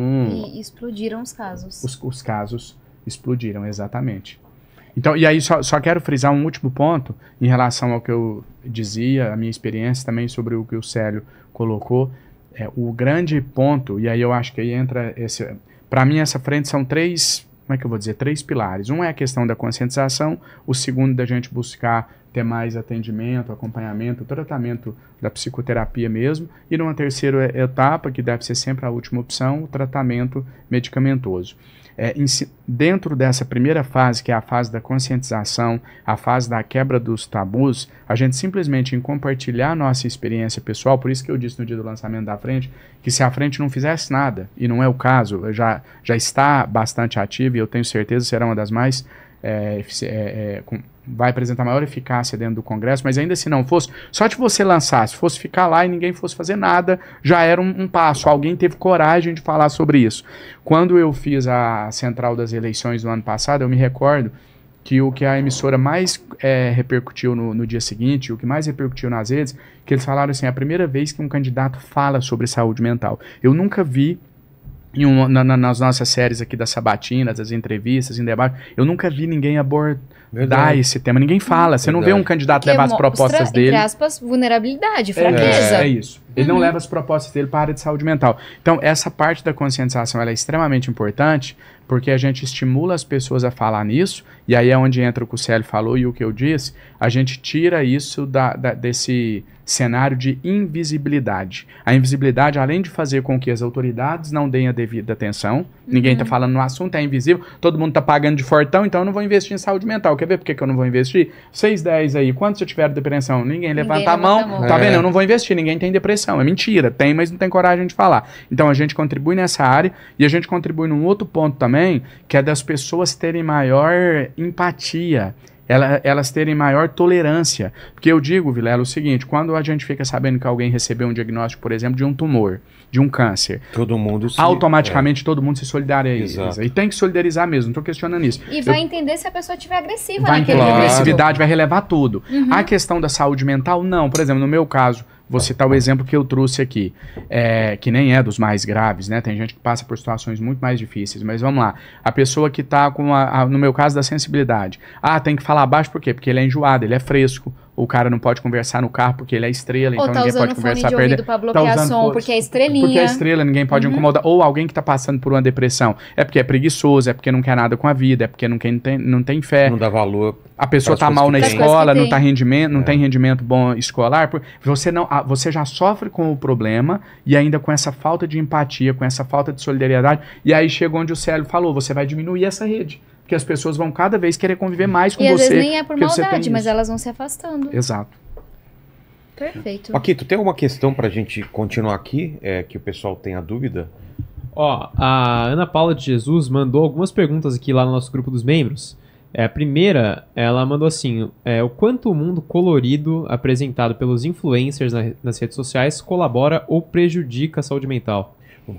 E explodiram os casos. Os, os casos explodiram, exatamente. Então, e aí só, só, quero frisar um último ponto em relação ao que eu dizia, a minha experiência também sobre o que o Célio colocou. É, o grande ponto, e aí eu acho que aí entra esse. Para mim, essa frente são três como é que eu vou dizer, três pilares. Um é a questão da conscientização, o segundo da gente buscar ter mais atendimento, acompanhamento, tratamento da psicoterapia mesmo, e numa terceira etapa, que deve ser sempre a última opção, o tratamento medicamentoso é, em, dentro dessa primeira fase, que é a fase da conscientização, a fase da quebra dos tabus, a gente simplesmente em compartilhar nossa experiência pessoal, por isso que eu disse no dia do lançamento da frente, que se a frente não fizesse nada, e não é o caso, já, já está bastante ativa e eu tenho certeza será uma das mais é, é, é, com, vai apresentar maior eficácia dentro do Congresso, mas ainda se assim não fosse, só de você lançar, se fosse ficar lá e ninguém fosse fazer nada, já era um, um passo. Alguém teve coragem de falar sobre isso. Quando eu fiz a central das eleições no ano passado, eu me recordo que o que a emissora mais é, repercutiu no, no, dia seguinte, o que mais repercutiu nas redes, que eles falaram assim, é a primeira vez que um candidato fala sobre saúde mental. Eu nunca vi na, nas nossas séries aqui das sabatinas, das entrevistas, em debate, eu nunca vi ninguém abordar Verdade. dar esse tema. Ninguém fala. Você Verdade. não vê um candidato Porque é levar as propostas dele. Entre aspas, vulnerabilidade, é, fraqueza. É, é isso. Ele uhum. não leva as propostas dele para a área de saúde mental. Então, essa parte da conscientização é extremamente importante, porque a gente estimula as pessoas a falar nisso, e aí é onde entra o que o Célio falou e o que eu disse, a gente tira isso da, da, desse cenário de invisibilidade. A invisibilidade, além de fazer com que as autoridades não deem a devida atenção, tá uhum. ninguém está falando no assunto, é invisível, todo mundo está pagando de fortão, então eu não vou investir em saúde mental. Quer ver por que, que eu não vou investir? 6, 10 aí, quando eu tiver depressão? Ninguém levanta ninguém a mão, a É. tá vendo? É. Eu não vou investir, ninguém tem depressão. É mentira, tem, mas não tem coragem de falar. Então a gente contribui nessa área e a gente contribui num outro ponto também, que é das pessoas terem maior empatia. elas terem maior tolerância. Porque eu digo, Vilela, o seguinte: quando a gente fica sabendo que alguém recebeu um diagnóstico, por exemplo, de um tumor, de um câncer, todo mundo se, automaticamente é. todo mundo se solidariza. Exato. E tem que solidarizar mesmo, não estou questionando isso. E vai eu, entender se a pessoa estiver agressiva vai naquele claro. agressividade vai relevar tudo. Uhum. A questão da saúde mental, não. Por exemplo, no meu caso, vou citar o exemplo que eu trouxe aqui, é, que nem é dos mais graves, né? Tem gente que passa por situações muito mais difíceis, mas vamos lá. A pessoa que está com, a, a, no meu caso, da sensibilidade. Ah, tem que falar baixo por quê? Porque ele é enjoado, ele é fresco, o cara não pode conversar no carro porque ele é estrela, ou então tá ninguém pode conversar perto dele. Tá usando som, porque é estrelinha. Porque é estrela, ninguém pode uhum. incomodar. Ou alguém que tá passando por uma depressão. É porque é preguiçoso, é porque não quer nada com a vida, é porque não, quer, não, tem, não tem fé. Não dá valor. A pessoa tá mal na escola, não, tá rendimento, não é. tem rendimento bom escolar. Você, não, você já sofre com o problema e ainda com essa falta de empatia, com essa falta de solidariedade. E aí chega onde o Célio falou, você vai diminuir essa rede que as pessoas vão cada vez querer conviver uhum. mais com e, você. E às vezes nem é por maldade, mas elas vão se afastando. Exato. Perfeito. tu tem alguma questão para a gente continuar aqui, é, que o pessoal tenha dúvida? Ó, a Ana Paula de Jesus mandou algumas perguntas aqui lá no nosso grupo dos membros. É, a primeira, ela mandou assim: é, o quanto o mundo colorido apresentado pelos influencers na, nas redes sociais colabora ou prejudica a saúde mental?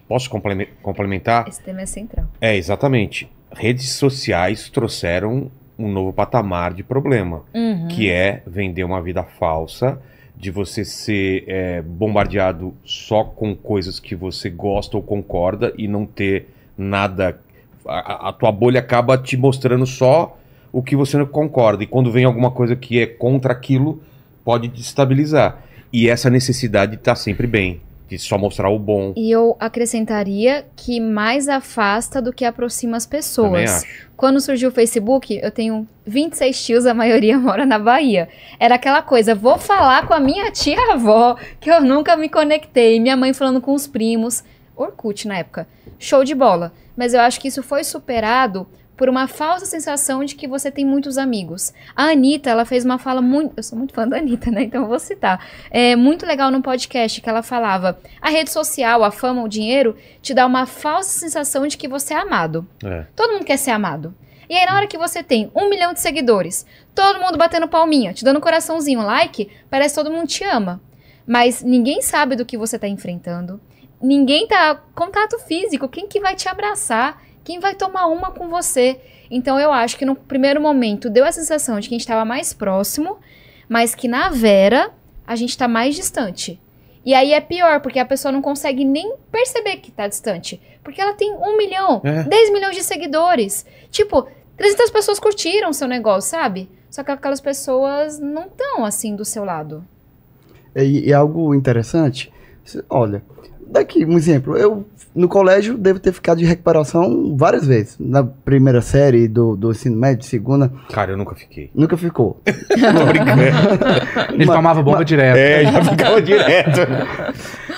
Posso complementar? Esse tema é central. É, exatamente redes sociais trouxeram um novo patamar de problema, uhum. que é vender uma vida falsa, de você ser é, bombardeado só com coisas que você gosta ou concorda e não ter nada. A, a, tua bolha acaba te mostrando só o que você não concorda. E quando vem alguma coisa que é contra aquilo, pode destabilizar. E essa necessidade de tá estar sempre bem que só mostrar o bom. E eu acrescentaria que mais afasta do que aproxima as pessoas. acho. Quando surgiu o Facebook, eu tenho 26 tios, a maioria mora na Bahia. Era aquela coisa, vou falar com a minha tia-avó, que eu nunca me conectei. Minha mãe falando com os primos. Orkut na época. Show de bola. Mas eu acho que isso foi superado por uma falsa sensação de que você tem muitos amigos. A Anitta, ela fez uma fala muito. Eu sou muito fã da Anitta, né? Então eu vou citar. É muito legal no podcast que ela falava: a rede social, a fama, o dinheiro te dá uma falsa sensação de que você é amado. É. Todo mundo quer ser amado. E aí, na hora que você tem um milhão de seguidores, todo mundo batendo palminha, te dando um coraçãozinho, like, parece que todo mundo te ama. Mas ninguém sabe do que você está enfrentando. Ninguém tá. Contato físico, quem que vai te abraçar? quem vai tomar uma com você? Então eu acho que no primeiro momento deu a sensação de que a gente estava mais próximo, mas que na Vera a gente está mais distante. E aí é pior, porque a pessoa não consegue nem perceber que está distante. Porque ela tem um milhão, é. 10 milhões de seguidores. Tipo, 300 pessoas curtiram seu negócio, sabe? Só que aquelas pessoas não estão assim do seu lado. É, e, e algo interessante, olha, daqui, um exemplo, eu no colégio devo ter ficado de recuperação várias vezes. Na primeira série do, do ensino médio, segunda. Cara, eu nunca fiquei. Nunca ficou. Tô brincando. Ele mas, tomava bomba mas, direto. É, já ficava direto.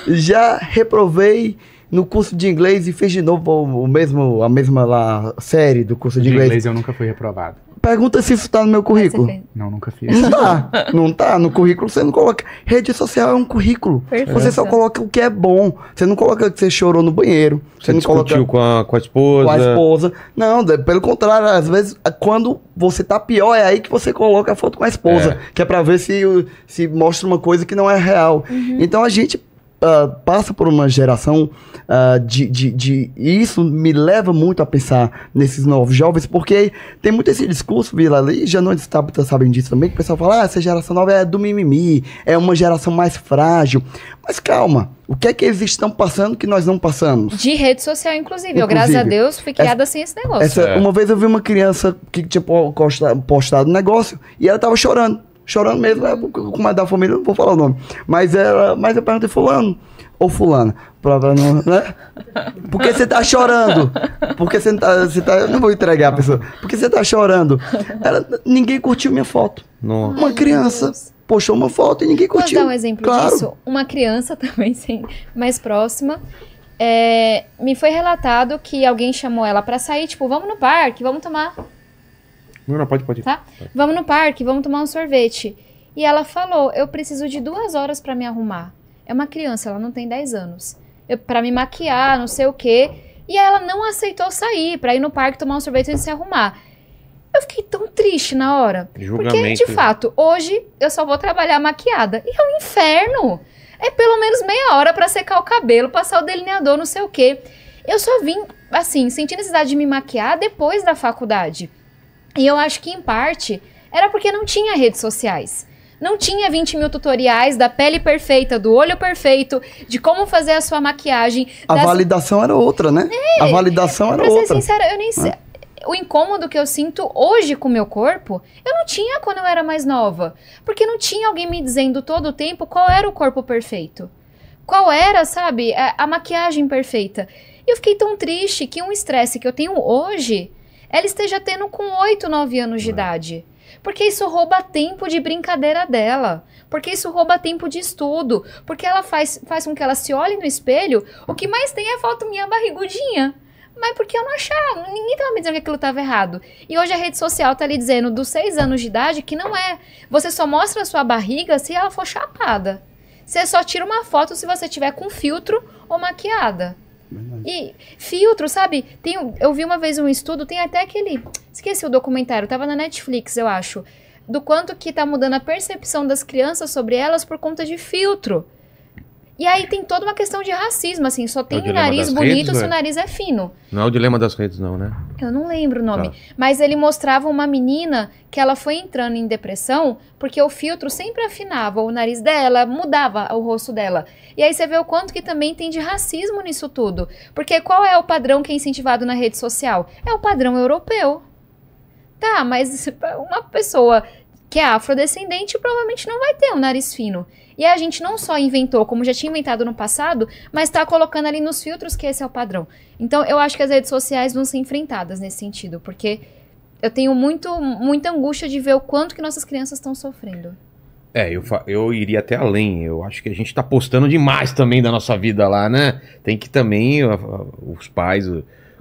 já reprovei no curso de inglês e fiz de novo o mesmo, a mesma lá, série do curso de, de inglês. inglês eu nunca fui reprovado. Pergunta se isso tá no meu currículo. Não, nunca fiz. Não tá. Não tá. No currículo você não coloca. Rede social é um currículo. Perfeito. Você só coloca o que é bom. Você não coloca que você chorou no banheiro. Você, você não discutiu coloca... com, a, com a esposa. Com a esposa. Não, pelo contrário, às vezes, é quando você tá pior, é aí que você coloca a foto com a esposa. É. Que é pra ver se, se mostra uma coisa que não é real. Uhum. Então a gente uh, passa por uma geração uh, de, de, de, E isso me leva muito a pensar nesses novos jovens, porque tem muito esse discurso, Vila, ali, já não está sabem disso também, que o pessoal fala, ah, essa geração nova é do mimimi, é uma geração mais frágil. Mas calma, o que é que eles estão passando que nós não passamos? De rede social, inclusive. inclusive eu, graças a Deus, fui criada essa, sem esse negócio. Essa, é. Uma vez eu vi uma criança que tinha postado um negócio e ela estava chorando chorando mesmo, é, né? mais da família, não vou falar o nome. Mas ela, mas eu perguntei, fulano, ou fulana, pra, não, né? Porque você tá chorando. Porque você tá, você tá, eu não vou entregar a pessoa. Porque você tá chorando. Ela, ninguém curtiu minha foto. Nossa. Uma criança postou uma foto e ninguém curtiu. Vou dar um exemplo claro. disso? Uma criança também, sim, mais próxima. É, me foi relatado que alguém chamou ela para sair, tipo, vamos no parque, vamos tomar não, não, pode, pode. Tá? Pode. Vamos no parque, vamos tomar um sorvete. E ela falou: Eu preciso de duas horas para me arrumar. É uma criança, ela não tem 10 anos. Para me maquiar, não sei o quê. E ela não aceitou sair para ir no parque tomar um sorvete e se arrumar. Eu fiquei tão triste na hora. Julgamento. Porque, de fato, hoje eu só vou trabalhar maquiada. E é um inferno. É pelo menos meia hora para secar o cabelo, passar o delineador, não sei o quê. Eu só vim, assim, senti necessidade de me maquiar depois da faculdade. E eu acho que, em parte, era porque não tinha redes sociais. Não tinha 20 mil tutoriais da pele perfeita, do olho perfeito, de como fazer a sua maquiagem. A das... validação era outra, né? É, a validação era outra. Pra ser sincera, eu nem sei. o incômodo que eu sinto hoje com o meu corpo, eu não tinha quando eu era mais nova. Porque não tinha alguém me dizendo todo o tempo qual era o corpo perfeito. Qual era, sabe, a, a maquiagem perfeita. E eu fiquei tão triste que um estresse que eu tenho hoje ela esteja tendo com 8, 9 anos de é? idade. Porque isso rouba tempo de brincadeira dela. Porque isso rouba tempo de estudo. Porque ela faz, faz com que ela se olhe no espelho. O que mais tem é foto minha barrigudinha. Mas porque eu não achava, ninguém estava me dizendo que aquilo estava errado. E hoje a rede social tá lhe dizendo dos 6 anos de idade que não é. Você só mostra a sua barriga se ela for chapada. Você só tira uma foto se você tiver com filtro ou maquiada. E filtro, sabe? Tem, eu vi uma vez um estudo, tem até aquele. Esqueci o documentário, tava na Netflix, eu acho. Do quanto que tá mudando a percepção das crianças sobre elas por conta de filtro. E aí tem toda uma questão de racismo, assim, só tem é o nariz bonito redes, se o nariz é fino. Não é o dilema das redes, não, né? Eu não lembro o nome. Tá. Mas ele mostrava uma menina que ela foi entrando em depressão porque o filtro sempre afinava o nariz dela, mudava o rosto dela. E aí você vê o quanto que também tem de racismo nisso tudo. Porque qual é o padrão que é incentivado na rede social? É o padrão europeu. Tá, mas uma pessoa que é afrodescendente provavelmente não vai ter um nariz fino. E a gente não só inventou, como já tinha inventado no passado, mas está colocando ali nos filtros que esse é o padrão. Então, eu acho que as redes sociais vão ser enfrentadas nesse sentido, porque eu tenho muito, muita angústia de ver o quanto que nossas crianças estão sofrendo. É, eu, eu iria até além. Eu acho que a gente está postando demais também da nossa vida lá, né? Tem que também os pais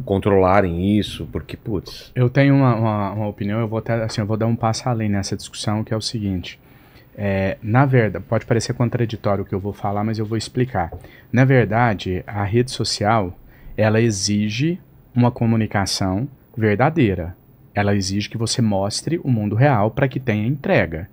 controlarem isso, porque, putz. Eu tenho uma, uma, uma opinião, eu vou até, assim, eu vou dar um passo além nessa discussão, que é o seguinte. É, na verdade, pode parecer contraditório o que eu vou falar, mas eu vou explicar. Na verdade, a rede social ela exige uma comunicação verdadeira. Ela exige que você mostre o mundo real para que tenha entrega.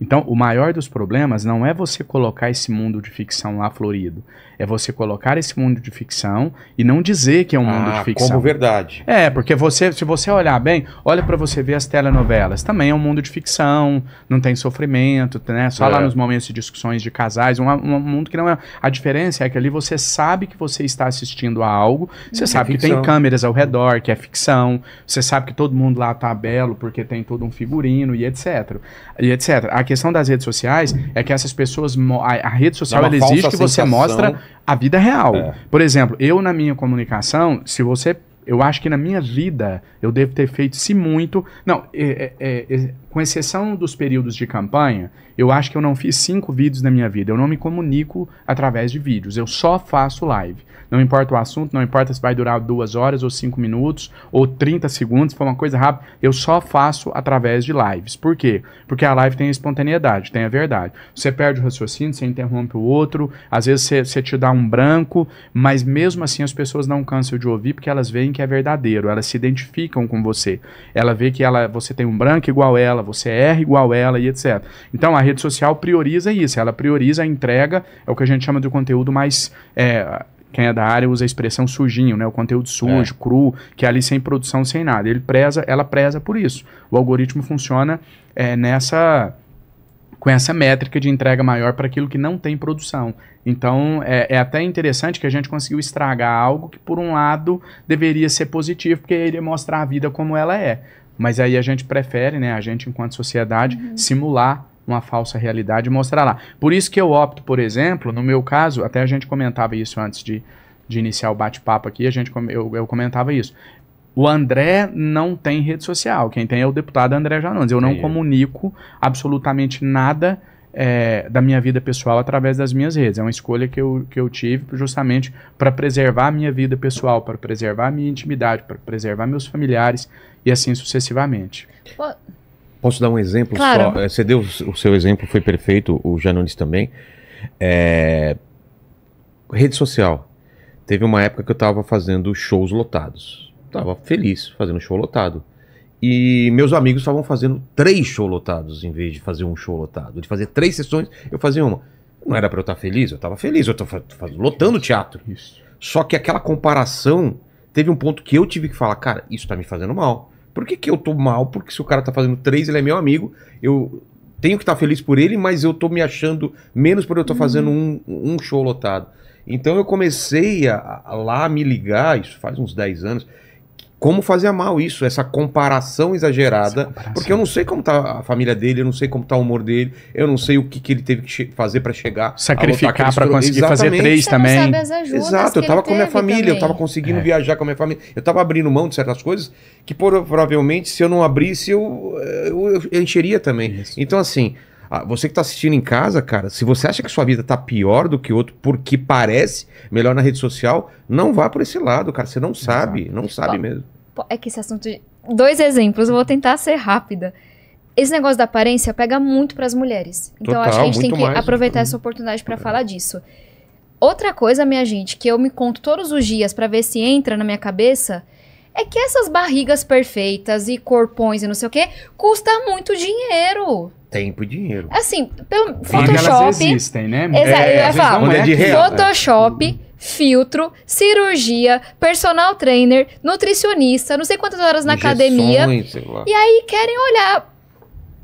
Então, o maior dos problemas não é você colocar esse mundo de ficção lá florido. É você colocar esse mundo de ficção e não dizer que é um ah, mundo de ah, ficção. Como verdade. É, porque você, se você olhar bem, olha para você ver as telenovelas. Também é um mundo de ficção, não tem sofrimento, né? Só é. lá nos momentos de discussões de casais, um, um, mundo que não é. A diferença é que ali você sabe que você está assistindo a algo, você sabe que tem câmeras ao redor, que é ficção, você sabe que todo mundo lá tá belo porque tem todo um figurino e etc. E etc. Aqui questão das redes sociais é que essas pessoas. A, a rede social ela existe que você mostra a vida real. É. Por exemplo, eu na minha comunicação, se você eu acho que na minha vida eu devo ter feito, se muito. Não, é, é, é, é, com exceção dos períodos de campanha, eu acho que eu não fiz cinco vídeos na minha vida. Eu não me comunico através de vídeos. Eu só faço live. Não importa o assunto, não importa se vai durar duas horas ou cinco minutos ou 30 segundos, se for uma coisa rápida. Eu só faço através de lives. Por quê? Porque a live tem a espontaneidade, tem a verdade. Você perde o raciocínio, você interrompe o outro, às vezes você, você te dá um branco, mas mesmo assim as pessoas não cansam de ouvir porque elas veem que que é verdadeiro, elas se identificam com você. Ela vê que ela, você tem um branco igual ela, você erra igual ela e etc. Então a rede social prioriza isso, ela prioriza a entrega, é o que a gente chama de conteúdo mais é, quem é da área usa a expressão sujinho, né? O conteúdo é. sujo, é. cru, que é ali sem produção, sem nada. Ele preza, ela preza por isso. O algoritmo funciona é, nessa com essa métrica de entrega maior para aquilo que não tem produção. Então, é, é, até interessante que a gente conseguiu estragar algo que, por um lado, deveria ser positivo, porque iria mostrar a vida como ela é. Mas aí a gente prefere, né, a gente, enquanto sociedade, uhum. simular uma falsa realidade e mostrar lá. Por isso que eu opto, por exemplo, no meu caso, até a gente comentava isso antes de, de iniciar o bate-papo aqui, a gente, eu, eu comentava isso. O André não tem rede social. Quem tem é o deputado André Janones. Eu não é comunico absolutamente nada é, da minha vida pessoal através das minhas redes. É uma escolha que eu, que eu tive justamente para preservar a minha vida pessoal, para preservar a minha intimidade, para preservar meus familiares e assim sucessivamente. Posso dar um exemplo claro. só? É, você deu o seu exemplo, foi perfeito, o Janones também. É... Rede social. Teve uma época que eu estava fazendo shows lotados tava feliz fazendo show lotado. E meus amigos estavam fazendo três show lotados em vez de fazer um show lotado. De fazer três sessões, eu fazia uma. Não era para eu estar feliz, eu estava feliz, eu estava lotando o teatro. Isso. Só que aquela comparação teve um ponto que eu tive que falar, cara, isso tá me fazendo mal. Por que, que eu tô mal? Porque se o cara tá fazendo três, ele é meu amigo, eu tenho que estar tá feliz por ele, mas eu tô me achando menos porque eu tô uhum. fazendo um, um show lotado. Então eu comecei a, a lá me ligar, isso faz uns 10 anos, como fazia mal isso, essa comparação exagerada. Essa comparação. Porque eu não sei como tá a família dele, eu não sei como tá o humor dele, eu não sei o que, que ele teve que fazer para chegar. Sacrificar para conseguir Exatamente. fazer três Você também. Exato, eu tava com a minha família, também. eu tava conseguindo é. viajar com a minha família, eu tava abrindo mão de certas coisas que provavelmente se eu não abrisse eu, eu, eu encheria também. Isso. Então, assim. Ah, você que está assistindo em casa, cara, se você acha que sua vida está pior do que outro porque parece melhor na rede social, não vá por esse lado, cara. Você não sabe, Exato. não sabe mesmo. É que esse assunto. De... Dois exemplos, eu vou tentar ser rápida. Esse negócio da aparência pega muito para as mulheres. Então Total, acho que a gente tem que mais, aproveitar essa uhum. oportunidade para é. falar disso. Outra coisa, minha gente, que eu me conto todos os dias para ver se entra na minha cabeça é que essas barrigas perfeitas e corpões e não sei o quê custa muito dinheiro. Tempo e dinheiro. Assim, pelo Fotopshop. Elas existem, né? Exato, é, eu ia é de real, né? Photoshop. É. Filtro, cirurgia, personal trainer, nutricionista, não sei quantas horas na Injeções, academia. Sei lá. E aí querem olhar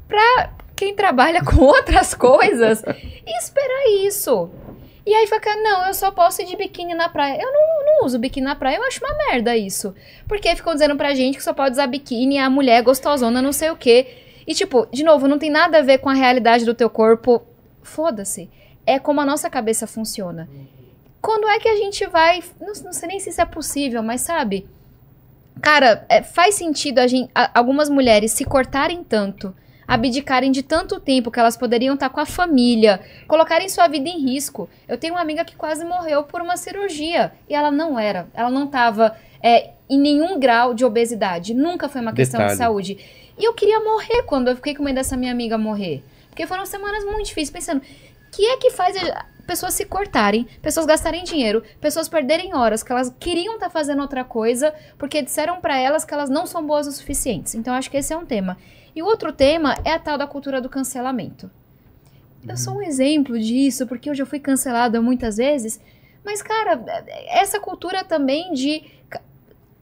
pra quem trabalha com outras coisas e esperar isso. E aí fica, não, eu só posso ir de biquíni na praia. Eu não, não uso biquíni na praia, eu acho uma merda isso. Porque ficam dizendo pra gente que só pode usar biquíni, a mulher é gostosona, não sei o quê. E tipo, de novo, não tem nada a ver com a realidade do teu corpo. Foda-se. É como a nossa cabeça funciona. Quando é que a gente vai. Não, não sei nem se isso é possível, mas sabe? Cara, é, faz sentido a gente, a, algumas mulheres se cortarem tanto abdicarem de tanto tempo que elas poderiam estar com a família, colocarem sua vida em risco. Eu tenho uma amiga que quase morreu por uma cirurgia e ela não era, ela não estava é, em nenhum grau de obesidade, nunca foi uma questão de saúde. E eu queria morrer quando eu fiquei com medo dessa minha amiga morrer, porque foram semanas muito difíceis pensando que é que faz pessoas se cortarem, pessoas gastarem dinheiro, pessoas perderem horas que elas queriam estar tá fazendo outra coisa porque disseram para elas que elas não são boas o suficiente. Então acho que esse é um tema. E o outro tema é a tal da cultura do cancelamento. Eu sou um uhum. exemplo disso, porque eu já fui cancelada muitas vezes. Mas, cara, essa cultura também de.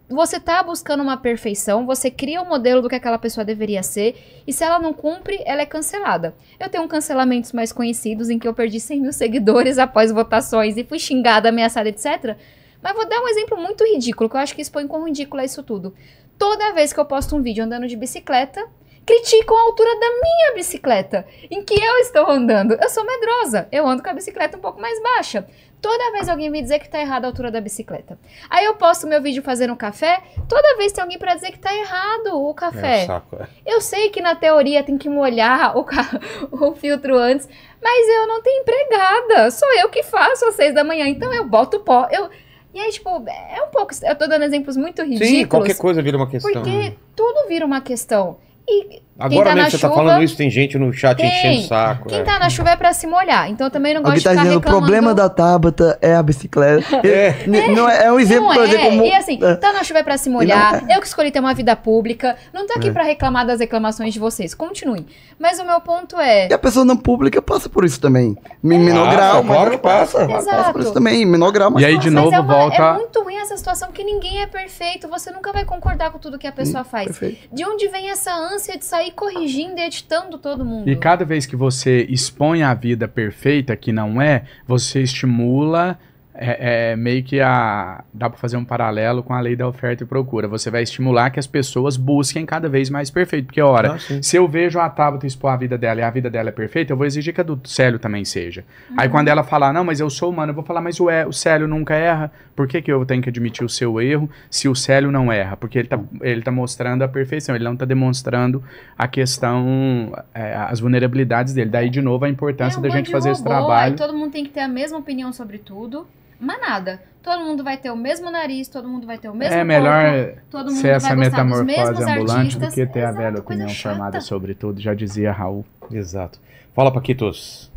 Você tá buscando uma perfeição, você cria um modelo do que aquela pessoa deveria ser, e se ela não cumpre, ela é cancelada. Eu tenho cancelamentos mais conhecidos em que eu perdi 100 mil seguidores após votações e fui xingada, ameaçada, etc. Mas vou dar um exemplo muito ridículo, que eu acho que expõe como ridículo é isso tudo. Toda vez que eu posto um vídeo andando de bicicleta, criticam a altura da minha bicicleta, em que eu estou andando. Eu sou medrosa, eu ando com a bicicleta um pouco mais baixa. Toda vez alguém me dizer que está errada a altura da bicicleta. Aí eu posto meu vídeo fazendo café, toda vez tem alguém para dizer que está errado o café. É é. Eu sei que na teoria tem que molhar o, ca... o filtro antes, mas eu não tenho empregada. Sou eu que faço às seis da manhã, então eu boto pó. Eu... E aí, tipo, é um pouco. Eu tô dando exemplos muito ridículos. Sim, qualquer coisa vira uma questão. Porque tudo vira uma questão. И Agora tá mesmo você tá chuva, tá falando isso, tem gente no chat tem. enchendo o saco. Quem é. tá na chuva é pra se molhar. Então eu também não gosto Alguém tá ficar dizendo, reclamando. O problema da Tabata é a bicicleta. É, é. Não é, é um exemplo não pra dizer é. como... E assim, é. tá na chuva é pra se molhar. É. Eu que escolhi ter uma vida pública. Não tô aqui é. pra reclamar das reclamações de vocês. Continuem. Mas o meu ponto é... E a pessoa não pública passa por isso também. Menor grau. Claro que passa. Exato. Passa por isso também. Menor grau. E aí, de novo, mas é uma, volta... É muito ruim essa situação, porque ninguém é perfeito. Você nunca vai concordar com tudo que a pessoa hum, faz. Perfeito. De onde vem essa ânsia de sair corrigindo e editando todo mundo. E cada vez que você expõe a vida perfeita, que não é, você estimula é, é, meio que a, dá para fazer um paralelo com a lei da oferta e procura. Você vai estimular que as pessoas busquem cada vez mais perfeito. Porque, ora, ah, se eu vejo a Tabata expor a vida dela e a vida dela é perfeita, eu vou exigir que a do Célio também seja. Uhum. Aí quando ela falar, não, mas eu sou humano, eu vou falar, mas o, é, o Célio nunca erra. Por que, que eu tenho que admitir o seu erro se o Célio não erra? Porque ele tá, ele tá mostrando a perfeição, ele não tá demonstrando a questão, é, as vulnerabilidades dele. Daí, de novo, a importância é da gente fazer robô, esse trabalho. Aí todo mundo tem que ter a mesma opinião sobre tudo. Mas nada. Todo mundo vai ter o mesmo nariz, todo mundo vai ter o mesmo corpo. É melhor corpo, ser essa metamorfose ambulante do que ter Exato, a velha opinião chata. formada sobre tudo, já dizia Raul. Exato. Fala, Paquitos.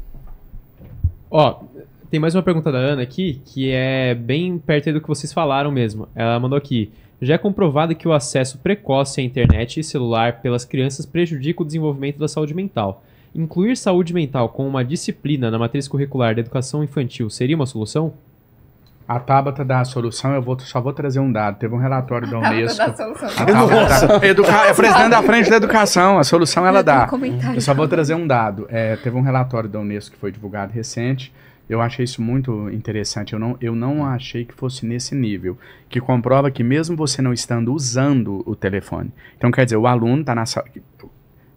Ó, tem mais uma pergunta da Ana aqui, que é bem perto do que vocês falaram mesmo. Ela mandou aqui. Já é comprovado que o acesso precoce à internet e celular pelas crianças prejudica o desenvolvimento da saúde mental. Incluir saúde mental como uma disciplina na matriz curricular da educação infantil seria uma solução? A Tabata dá a solução, eu vou, só vou trazer um dado. Teve um relatório da Unesco. A Tabata dá a solução. A Educa... é presidente da frente da educação, a solução ela eu dá. Um eu só vou trazer um dado. É, teve um relatório da Unesco que foi divulgado recente. Eu achei isso muito interessante. Eu não, eu não achei que fosse nesse nível. Que comprova que mesmo você não estando usando o telefone. Então, quer dizer, o aluno está na sala.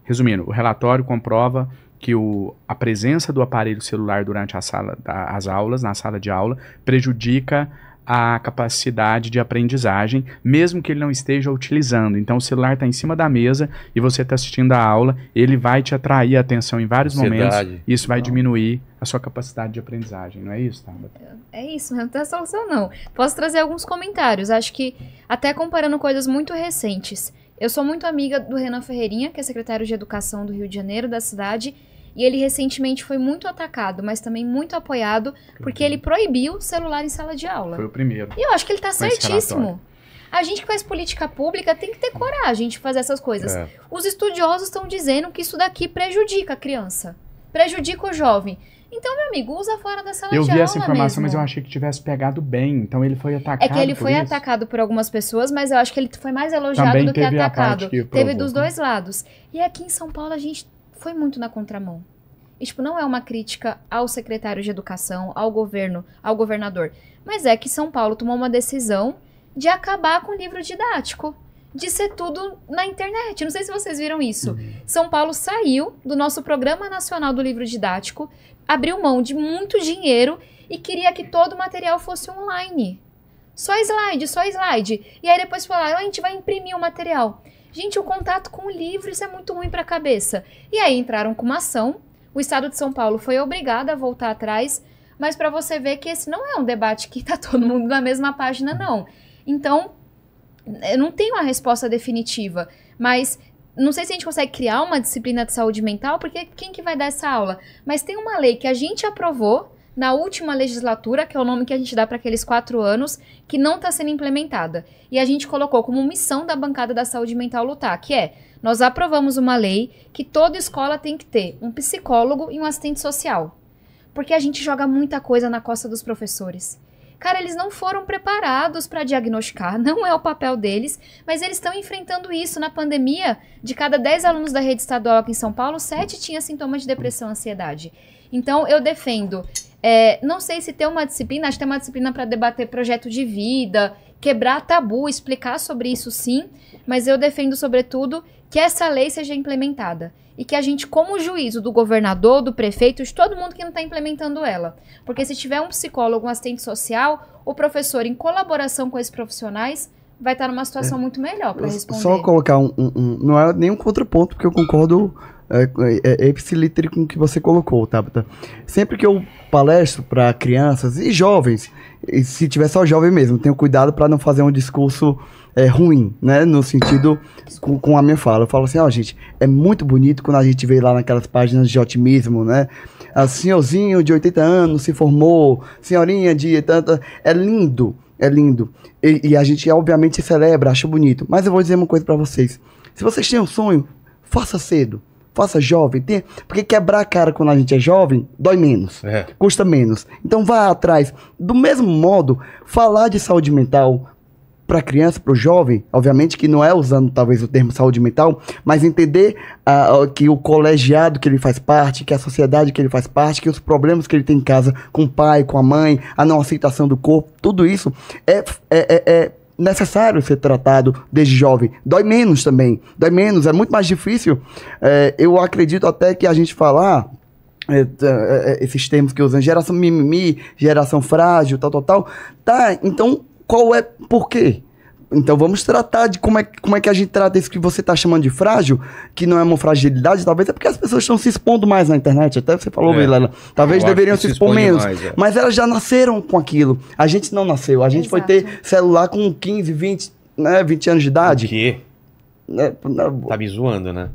Resumindo, o relatório comprova que o, a presença do aparelho celular durante a sala, as aulas, na sala de aula, prejudica a capacidade de aprendizagem, mesmo que ele não esteja utilizando. Então o celular está em cima da mesa e você está assistindo a aula, ele vai te atrair a atenção em vários momentos. E isso vai não. diminuir a sua capacidade de aprendizagem, não é isso, Tabata? É isso, não tem solução não. Posso trazer alguns comentários. Acho que até comparando coisas muito recentes. Eu sou muito amiga do Renan Ferreirinha, que é secretário de Educação do Rio de Janeiro, da cidade, e ele recentemente foi muito atacado, mas também muito apoiado, porque ele proibiu o celular em sala de aula. Foi o primeiro. E eu acho que ele está certíssimo. A gente que faz política pública tem que ter coragem de fazer essas coisas. É. Os estudiosos estão dizendo que isso daqui prejudica a criança, prejudica o jovem. Então, meu amigo, usa fora da sala eu de aula. Eu vi essa informação, mesmo. mas eu achei que tivesse pegado bem. Então ele foi atacado. É que ele foi isso. atacado por algumas pessoas, mas eu acho que ele foi mais elogiado Também do que atacado. Que teve dos dois lados. E aqui em São Paulo a gente foi muito na contramão. E, tipo, não é uma crítica ao secretário de educação, ao governo, ao governador. Mas é que São Paulo tomou uma decisão de acabar com o livro didático. De ser tudo na internet. Não sei se vocês viram isso. Uhum. São Paulo saiu do nosso Programa Nacional do Livro Didático, abriu mão de muito dinheiro e queria que todo o material fosse online. Só slide, só slide. E aí depois falaram: a gente vai imprimir o material. Gente, o contato com o livro, isso é muito ruim para a cabeça. E aí entraram com uma ação. O Estado de São Paulo foi obrigado a voltar atrás, mas para você ver que esse não é um debate que está todo mundo na mesma página, não. Então, eu não tenho uma resposta definitiva, mas não sei se a gente consegue criar uma disciplina de saúde mental, porque quem que vai dar essa aula? Mas tem uma lei que a gente aprovou, na última legislatura, que é o nome que a gente dá para aqueles quatro anos, que não está sendo implementada. E a gente colocou como missão da bancada da saúde mental lutar, que é nós aprovamos uma lei que toda escola tem que ter um psicólogo e um assistente social. Porque a gente joga muita coisa na costa dos professores. Cara, eles não foram preparados para diagnosticar, não é o papel deles, mas eles estão enfrentando isso. Na pandemia, de cada 10 alunos da rede estadual aqui em São Paulo, 7 tinham sintomas de depressão e ansiedade. Então, eu defendo é, não sei se tem uma disciplina, acho que tem uma disciplina para debater projeto de vida, quebrar tabu, explicar sobre isso sim, mas eu defendo, sobretudo, que essa lei seja implementada. E que a gente, como juízo do governador, do prefeito, de todo mundo que não está implementando ela. Porque se tiver um psicólogo, um assistente social, o professor, em colaboração com esses profissionais, vai estar tá numa situação é. muito melhor para responder. Só colocar um, um, um, Não é nenhum contraponto, porque eu concordo é, é ipsilítere é com que você colocou, Tabata. Sempre que eu palestro para crianças e jovens, e se tiver só jovem mesmo, tenho cuidado para não fazer um discurso é, ruim, né? No sentido com, com, a minha fala. Eu falo assim, ó, oh, gente, é muito bonito quando a gente vê lá naquelas páginas de otimismo, né? A ah, senhorzinho de 80 anos se formou, senhorinha de tanta. É lindo, é lindo. E, e a gente, obviamente, celebra, acha bonito. Mas eu vou dizer uma coisa para vocês. Se vocês têm um sonho, faça cedo faça jovem, tem, porque quebrar a cara quando a gente é jovem dói menos, é. custa menos. Então vá atrás. Do mesmo modo, falar de saúde mental para criança, para o jovem, obviamente que não é usando talvez o termo saúde mental, mas entender ah, que o colegiado que ele faz parte, que a sociedade que ele faz parte, que os problemas que ele tem em casa com o pai, com a mãe, a não aceitação do corpo, tudo isso é, é, é, é necessário ser tratado desde jovem. Dói menos também. Dói menos, é muito mais difícil. É, eu acredito até que a gente falar é, é, é, esses termos que usam, geração mimimi, geração frágil, tal, tal, tal. Tá, então qual é, por quê? Então vamos tratar de como é, como é que a gente trata isso que você está chamando de frágil, que não é uma fragilidade, talvez é porque as pessoas estão se expondo mais na internet, até você falou, é. talvez Eu deveriam se, se expor menos, mais, é. mas elas já nasceram com aquilo, a gente não nasceu, a gente Exato. foi ter celular com 15, 20, né, 20 anos de idade. O quê? Né, tá me zoando, né?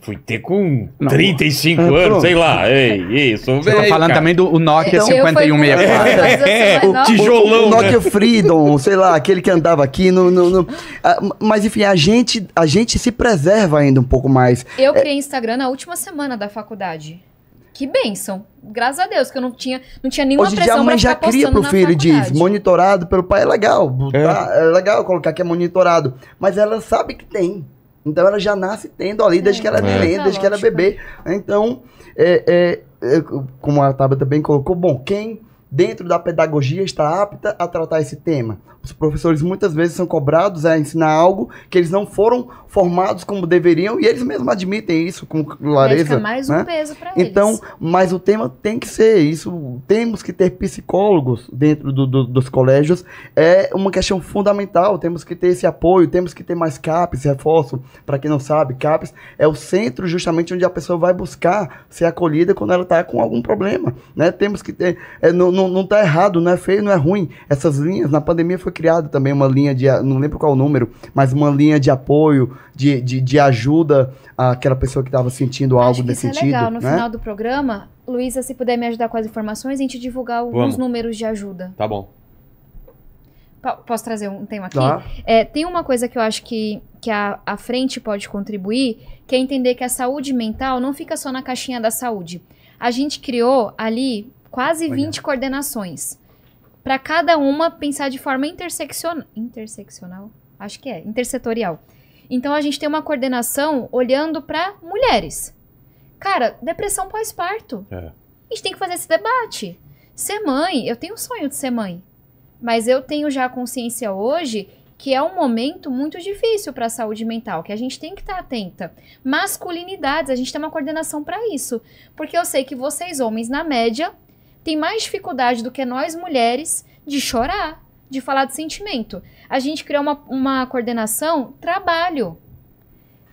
Fui ter com não. 35 não, anos, sei lá. Ei, isso Você velho, tá falando também do Nokia então, 5164. É, é, o tijolão. O, Nokia né? Freedom, sei lá, aquele que andava aqui. No, no, no... mas enfim, a gente, a gente se preserva ainda um pouco mais. Eu criei Instagram na última semana da faculdade. Que bênção. Graças a Deus, que eu não tinha, não tinha nenhuma Hoje pressão. Hoje a mãe já cria pro filho, e diz, monitorado pelo pai, é legal. É. Tá, é legal colocar que é monitorado. Mas ela sabe que tem. Então ela já nasce tendo ali, desde é, que ela é neném, desde que ela é tá bebê. Então, é, é, é, como a Tabata também colocou, bom, quem dentro da pedagogia está apta a tratar esse tema? Os professores muitas vezes são cobrados a ensinar algo que eles não foram formados como deveriam e eles mesmos admitem isso com clareza. Fica mais né? um peso para então, eles. mas o tema tem que ser isso. Temos que ter psicólogos dentro do, do, dos colégios. É uma questão fundamental. Temos que ter esse apoio, temos que ter mais CAPES, reforço. Para quem não sabe, CAPES é o centro justamente onde a pessoa vai buscar ser acolhida quando ela está com algum problema. Né? Temos que ter. É, não, não, tá errado, não é feio, não é ruim. Essas linhas na pandemia foi criada também uma linha de. Não lembro qual o número, mas uma linha de apoio, de, de, de ajuda àquela pessoa que estava sentindo algo que é nesse isso sentido. É legal. No né? final do programa, Luísa, se puder me ajudar com as informações, a gente divulgar alguns Vamos. números de ajuda. Tá bom. Posso trazer um tema aqui? Tá. É, tem uma coisa que eu acho que, que a, a frente pode contribuir, que é entender que a saúde mental não fica só na caixinha da saúde. A gente criou ali quase 20 coordenações para cada uma pensar de forma interseccional. Interseccional? Acho que é, intersetorial. Então a gente tem uma coordenação olhando para mulheres. Cara, depressão pós-parto. É. A gente tem que fazer esse debate. Ser mãe, eu tenho o sonho de ser mãe. Mas eu tenho já a consciência hoje que é um momento muito difícil para a saúde mental, que a gente tem que estar tá atenta. Masculinidades, a gente tem uma coordenação para isso. Porque eu sei que vocês, homens, na média, tem mais dificuldade do que nós mulheres de chorar, de falar de sentimento. A gente criar uma, uma coordenação trabalho.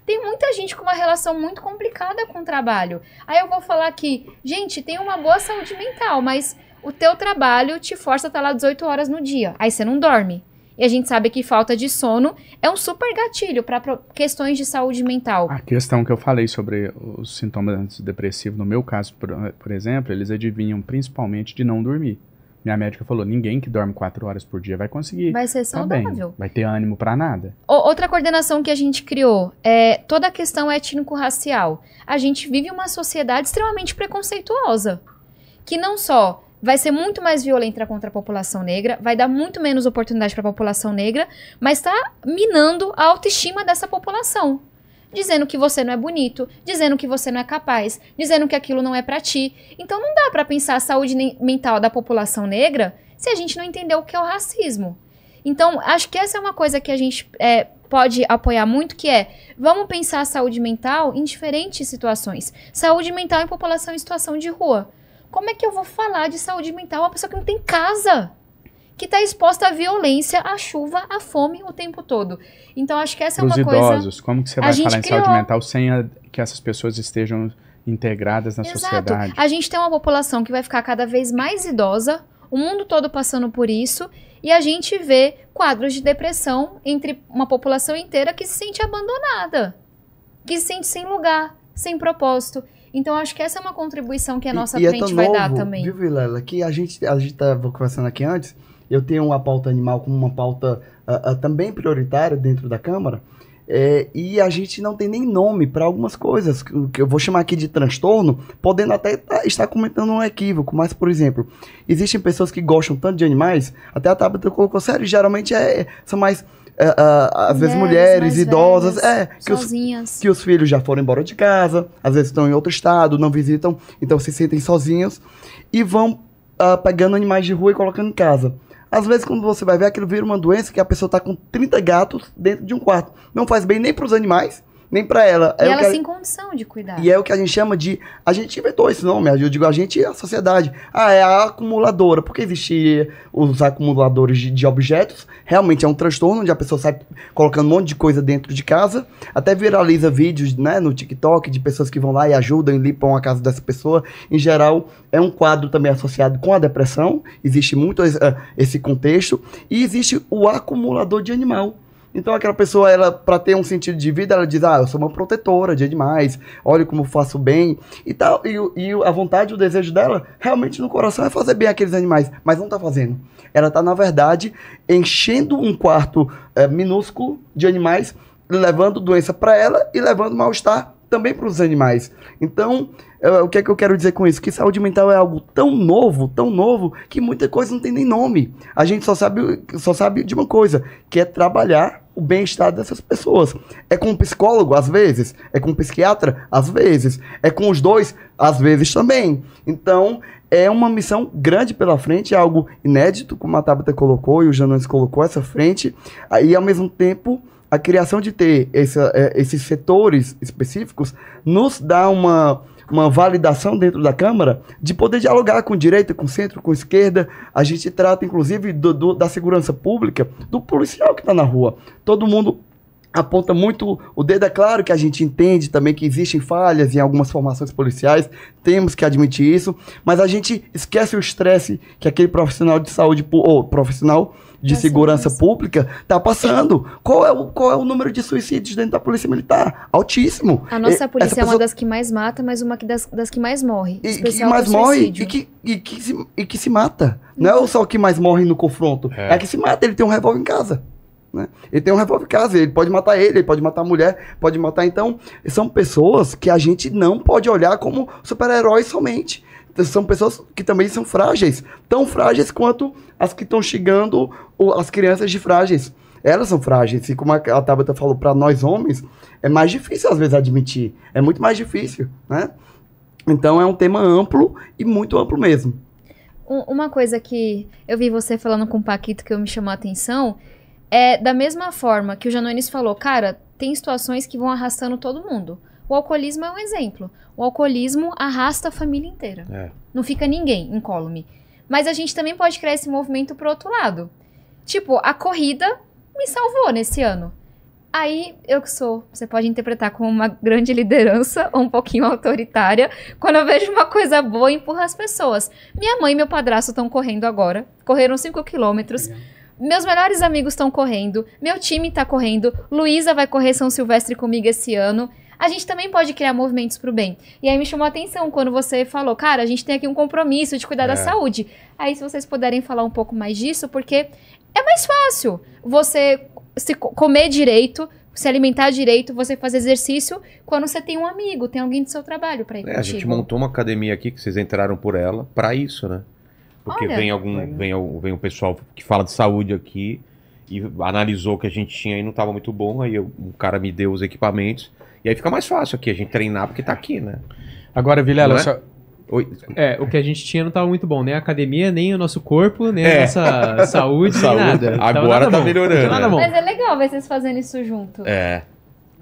Tem muita gente com uma relação muito complicada com o trabalho. Aí eu vou falar que, gente, tem uma boa saúde mental, mas o teu trabalho te força a estar lá 18 horas no dia. Aí você não dorme. E a gente sabe que falta de sono é um super gatilho para questões de saúde mental. A questão que eu falei sobre os sintomas antidepressivos, no meu caso, por, por exemplo, eles adivinham principalmente de não dormir. Minha médica falou: ninguém que dorme quatro horas por dia vai conseguir. Vai ser tá saudável. Tá vai ter ânimo para nada. O outra coordenação que a gente criou é toda a questão étnico-racial. A gente vive uma sociedade extremamente preconceituosa. Que não só vai ser muito mais violenta contra a população negra, vai dar muito menos oportunidade para a população negra, mas está minando a autoestima dessa população. Dizendo que você não é bonito, dizendo que você não é capaz, dizendo que aquilo não é para ti. Então não dá para pensar a saúde mental da população negra se a gente não entender o que é o racismo. Então, acho que essa é uma coisa que a gente é, pode apoiar muito, que é vamos pensar a saúde mental em diferentes situações. Saúde mental em população em situação de rua. Como é que eu vou falar de saúde mental a pessoa que não tem casa? que está exposta à violência, à chuva, à fome o tempo todo. Então acho que essa Os é uma idosos, coisa. idosos, como que você vai falar em criou... saúde mental sem a... que essas pessoas estejam integradas na Exato. sociedade? A gente tem uma população que vai ficar cada vez mais idosa, o mundo todo passando por isso, e a gente vê quadros de depressão entre uma população inteira que se sente abandonada, que se sente sem lugar, sem propósito. Então, acho que essa é uma contribuição que a nossa e, é frente e é vai novo, dar também. Viu, Vilela? Que a gente a estava tá conversando aqui antes, eu tenho uma pauta animal como uma pauta uh, uh, também prioritária dentro da Câmara. É, e a gente não tem nem nome para algumas coisas que, que eu vou chamar aqui de transtorno, podendo até tá, estar comentando um equívoco, mas por exemplo, existem pessoas que gostam tanto de animais, até a Tabata colocou sério, geralmente é, são mais é, é, às vezes mulheres idosas, velhas, é, que sozinhas. Os, que os filhos já foram embora de casa, às vezes estão em outro estado, não visitam, então se sentem sozinhos e vão uh, pegando animais de rua e colocando em casa. Às vezes, quando você vai ver, aquilo vira uma doença que a pessoa está com 30 gatos dentro de um quarto. Não faz bem nem para os animais, nem para ela. É e ela sem a... condição de cuidar. E é o que a gente chama de. A gente inventou esse nome, eu digo a gente e é a sociedade. Ah, é a acumuladora. Porque existem os acumuladores de, de, objetos. Realmente é um transtorno onde a pessoa sai colocando um monte de coisa dentro de casa. Até viraliza vídeos né, no TikTok de pessoas que vão lá e ajudam e limpam a casa dessa pessoa. Em geral, é um quadro também associado com a depressão. Existe muito esse ah, contexto. E existe o acumulador de animal então aquela pessoa, ela para ter um sentido de vida, ela diz: "Ah, eu sou uma protetora, dia demais. Olha como faço bem" e tal. E, e a vontade, o desejo dela, realmente no coração é fazer bem aqueles animais, mas não tá fazendo. Ela tá na verdade enchendo um quarto é, minúsculo de animais, levando doença para ela e levando mal-estar também para os animais. Então, é, o que é que eu quero dizer com isso? Que saúde mental é algo tão novo, tão novo, que muita coisa não tem nem nome. A gente só sabe, só sabe de uma coisa, que é trabalhar o bem-estar dessas pessoas. É com o psicólogo, às vezes, é com o psiquiatra, às vezes, é com os dois, às vezes também. Então, é uma missão grande pela frente, é algo inédito, como a Tabata colocou e o Janones colocou essa frente, e ao mesmo tempo a criação de ter é, esses setores específicos nos dá uma, uma validação dentro da Câmara de poder dialogar com direita, com centro, com esquerda. A gente trata, inclusive, do, do da segurança pública, do policial que está na rua. Todo mundo aponta muito o dedo. É claro que a gente entende também que existem falhas em algumas formações policiais, temos que admitir isso, mas a gente esquece o estresse que aquele profissional de saúde, ou profissional de é segurança pública está passando. Qual é, o, qual é o número de suicídios dentro da Polícia Militar? Altíssimo. A nossa é, polícia é uma das que mais mata, mas uma das, das que mais morre. E que mais morre e que, e, que se, e que se mata. Não, não é então só o que mais morre no confronto. É, é que se mata, ele tem um revólver em casa. Né? Ele tem um revólver em casa, ele pode matar ele, ele pode matar a mulher, pode matar. Então, são pessoas que a gente não pode olhar como super-heróis somente são pessoas que também são frágeis, tão frágeis quanto as que estão chegando, as crianças de frágeis. Elas são frágeis, e como a, a Tabata falou, para nós homens, é mais difícil às vezes admitir, é muito mais difícil, né? Então é um tema amplo e muito amplo mesmo. Uma coisa que eu vi você falando com o Paquito que eu me chamou a atenção é da mesma forma que o Janones falou, cara, tem situações que vão arrastando todo mundo. O alcoolismo é um exemplo. O alcoolismo arrasta a família inteira. É. Não fica ninguém incólume. Mas a gente também pode criar esse movimento pro outro lado. Tipo, a corrida me salvou nesse ano. Aí eu que sou, você pode interpretar como uma grande liderança ou um pouquinho autoritária. Quando eu vejo uma coisa boa, empurra as pessoas. Minha mãe e meu padrasto estão correndo agora. Correram 5 quilômetros. Meus melhores amigos estão correndo. Meu time está correndo. Luísa vai correr São Silvestre comigo esse ano a gente também pode criar movimentos para o bem. E aí me chamou a atenção quando você falou, cara, a gente tem aqui um compromisso de cuidar é. da saúde. Aí se vocês puderem falar um pouco mais disso, porque é mais fácil você se comer direito, se alimentar direito, você fazer exercício quando você tem um amigo, tem alguém do seu trabalho para ir é, contigo. A gente montou uma academia aqui que vocês entraram por ela para isso, né? Porque Olha, vem algum é. vem, vem o pessoal que fala de saúde aqui e analisou que a gente tinha e não estava muito bom, aí o um cara me deu os equipamentos e aí fica mais fácil aqui a gente treinar porque tá aqui, né? Agora, Vilela, é? só... Oi. É, o que a gente tinha não estava muito bom, nem a academia, nem o nosso corpo, nem é. a nossa saúde, saúde. nada. Agora está melhorando. Né? Mas é legal ver vocês fazendo isso junto. É.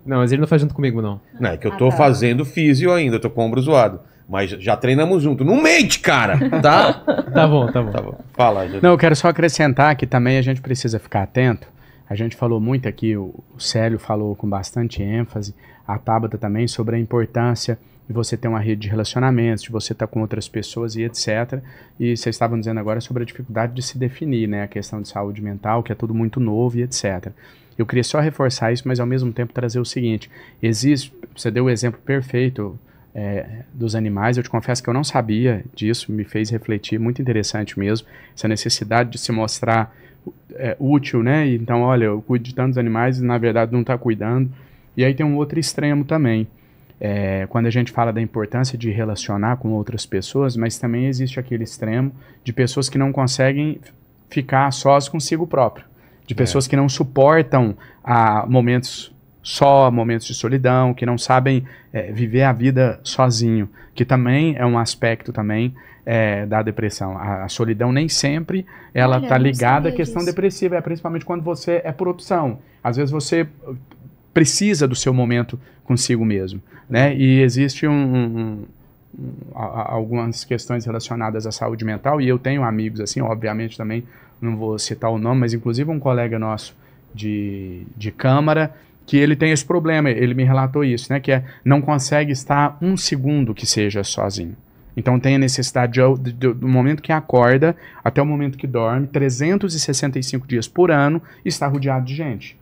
Não, mas ele não faz junto comigo, não. Não, é que eu estou ah, tá. fazendo físio ainda, tô com o ombro zoado. Mas já treinamos junto. Não mente, cara, tá? tá bom, tá bom. Tá bom. Fala, Não, eu quero só acrescentar que também a gente precisa ficar atento. A gente falou muito aqui, o Célio falou com bastante ênfase a Tabata também, sobre a importância de você ter uma rede de relacionamentos, de você estar tá com outras pessoas e etc. E vocês estavam dizendo agora sobre a dificuldade de se definir, né? A questão de saúde mental, que é tudo muito novo e etc. Eu queria só reforçar isso, mas ao mesmo tempo trazer o seguinte: existe, você deu o exemplo perfeito é, dos animais, eu te confesso que eu não sabia disso, me fez refletir, muito interessante mesmo, essa necessidade de se mostrar é, útil, né? Então, olha, eu cuido de tantos animais e na verdade não está cuidando. E aí tem um outro extremo também. É, quando a gente fala da importância de relacionar com outras pessoas, mas também existe aquele extremo de pessoas que não conseguem ficar sós consigo próprio, de é. pessoas é. que não suportam a ah, momentos só, momentos de solidão, que não sabem é, viver a vida sozinho, que também é um aspecto também é, da depressão. A, a, solidão nem sempre ela está ligada à questão depressiva, é principalmente quando você é por opção. Às vezes você precisa do seu momento consigo mesmo, né? E existe um, um, um, algumas questões relacionadas à saúde mental e eu tenho amigos assim, obviamente também não vou citar o nome, mas inclusive um colega nosso de, de câmara que ele tem esse problema, ele me relatou isso, né? Que é não consegue estar um segundo que seja sozinho. Então tem a necessidade de, de, do momento que acorda até o momento que dorme, 365 dias por ano, estar rodeado de gente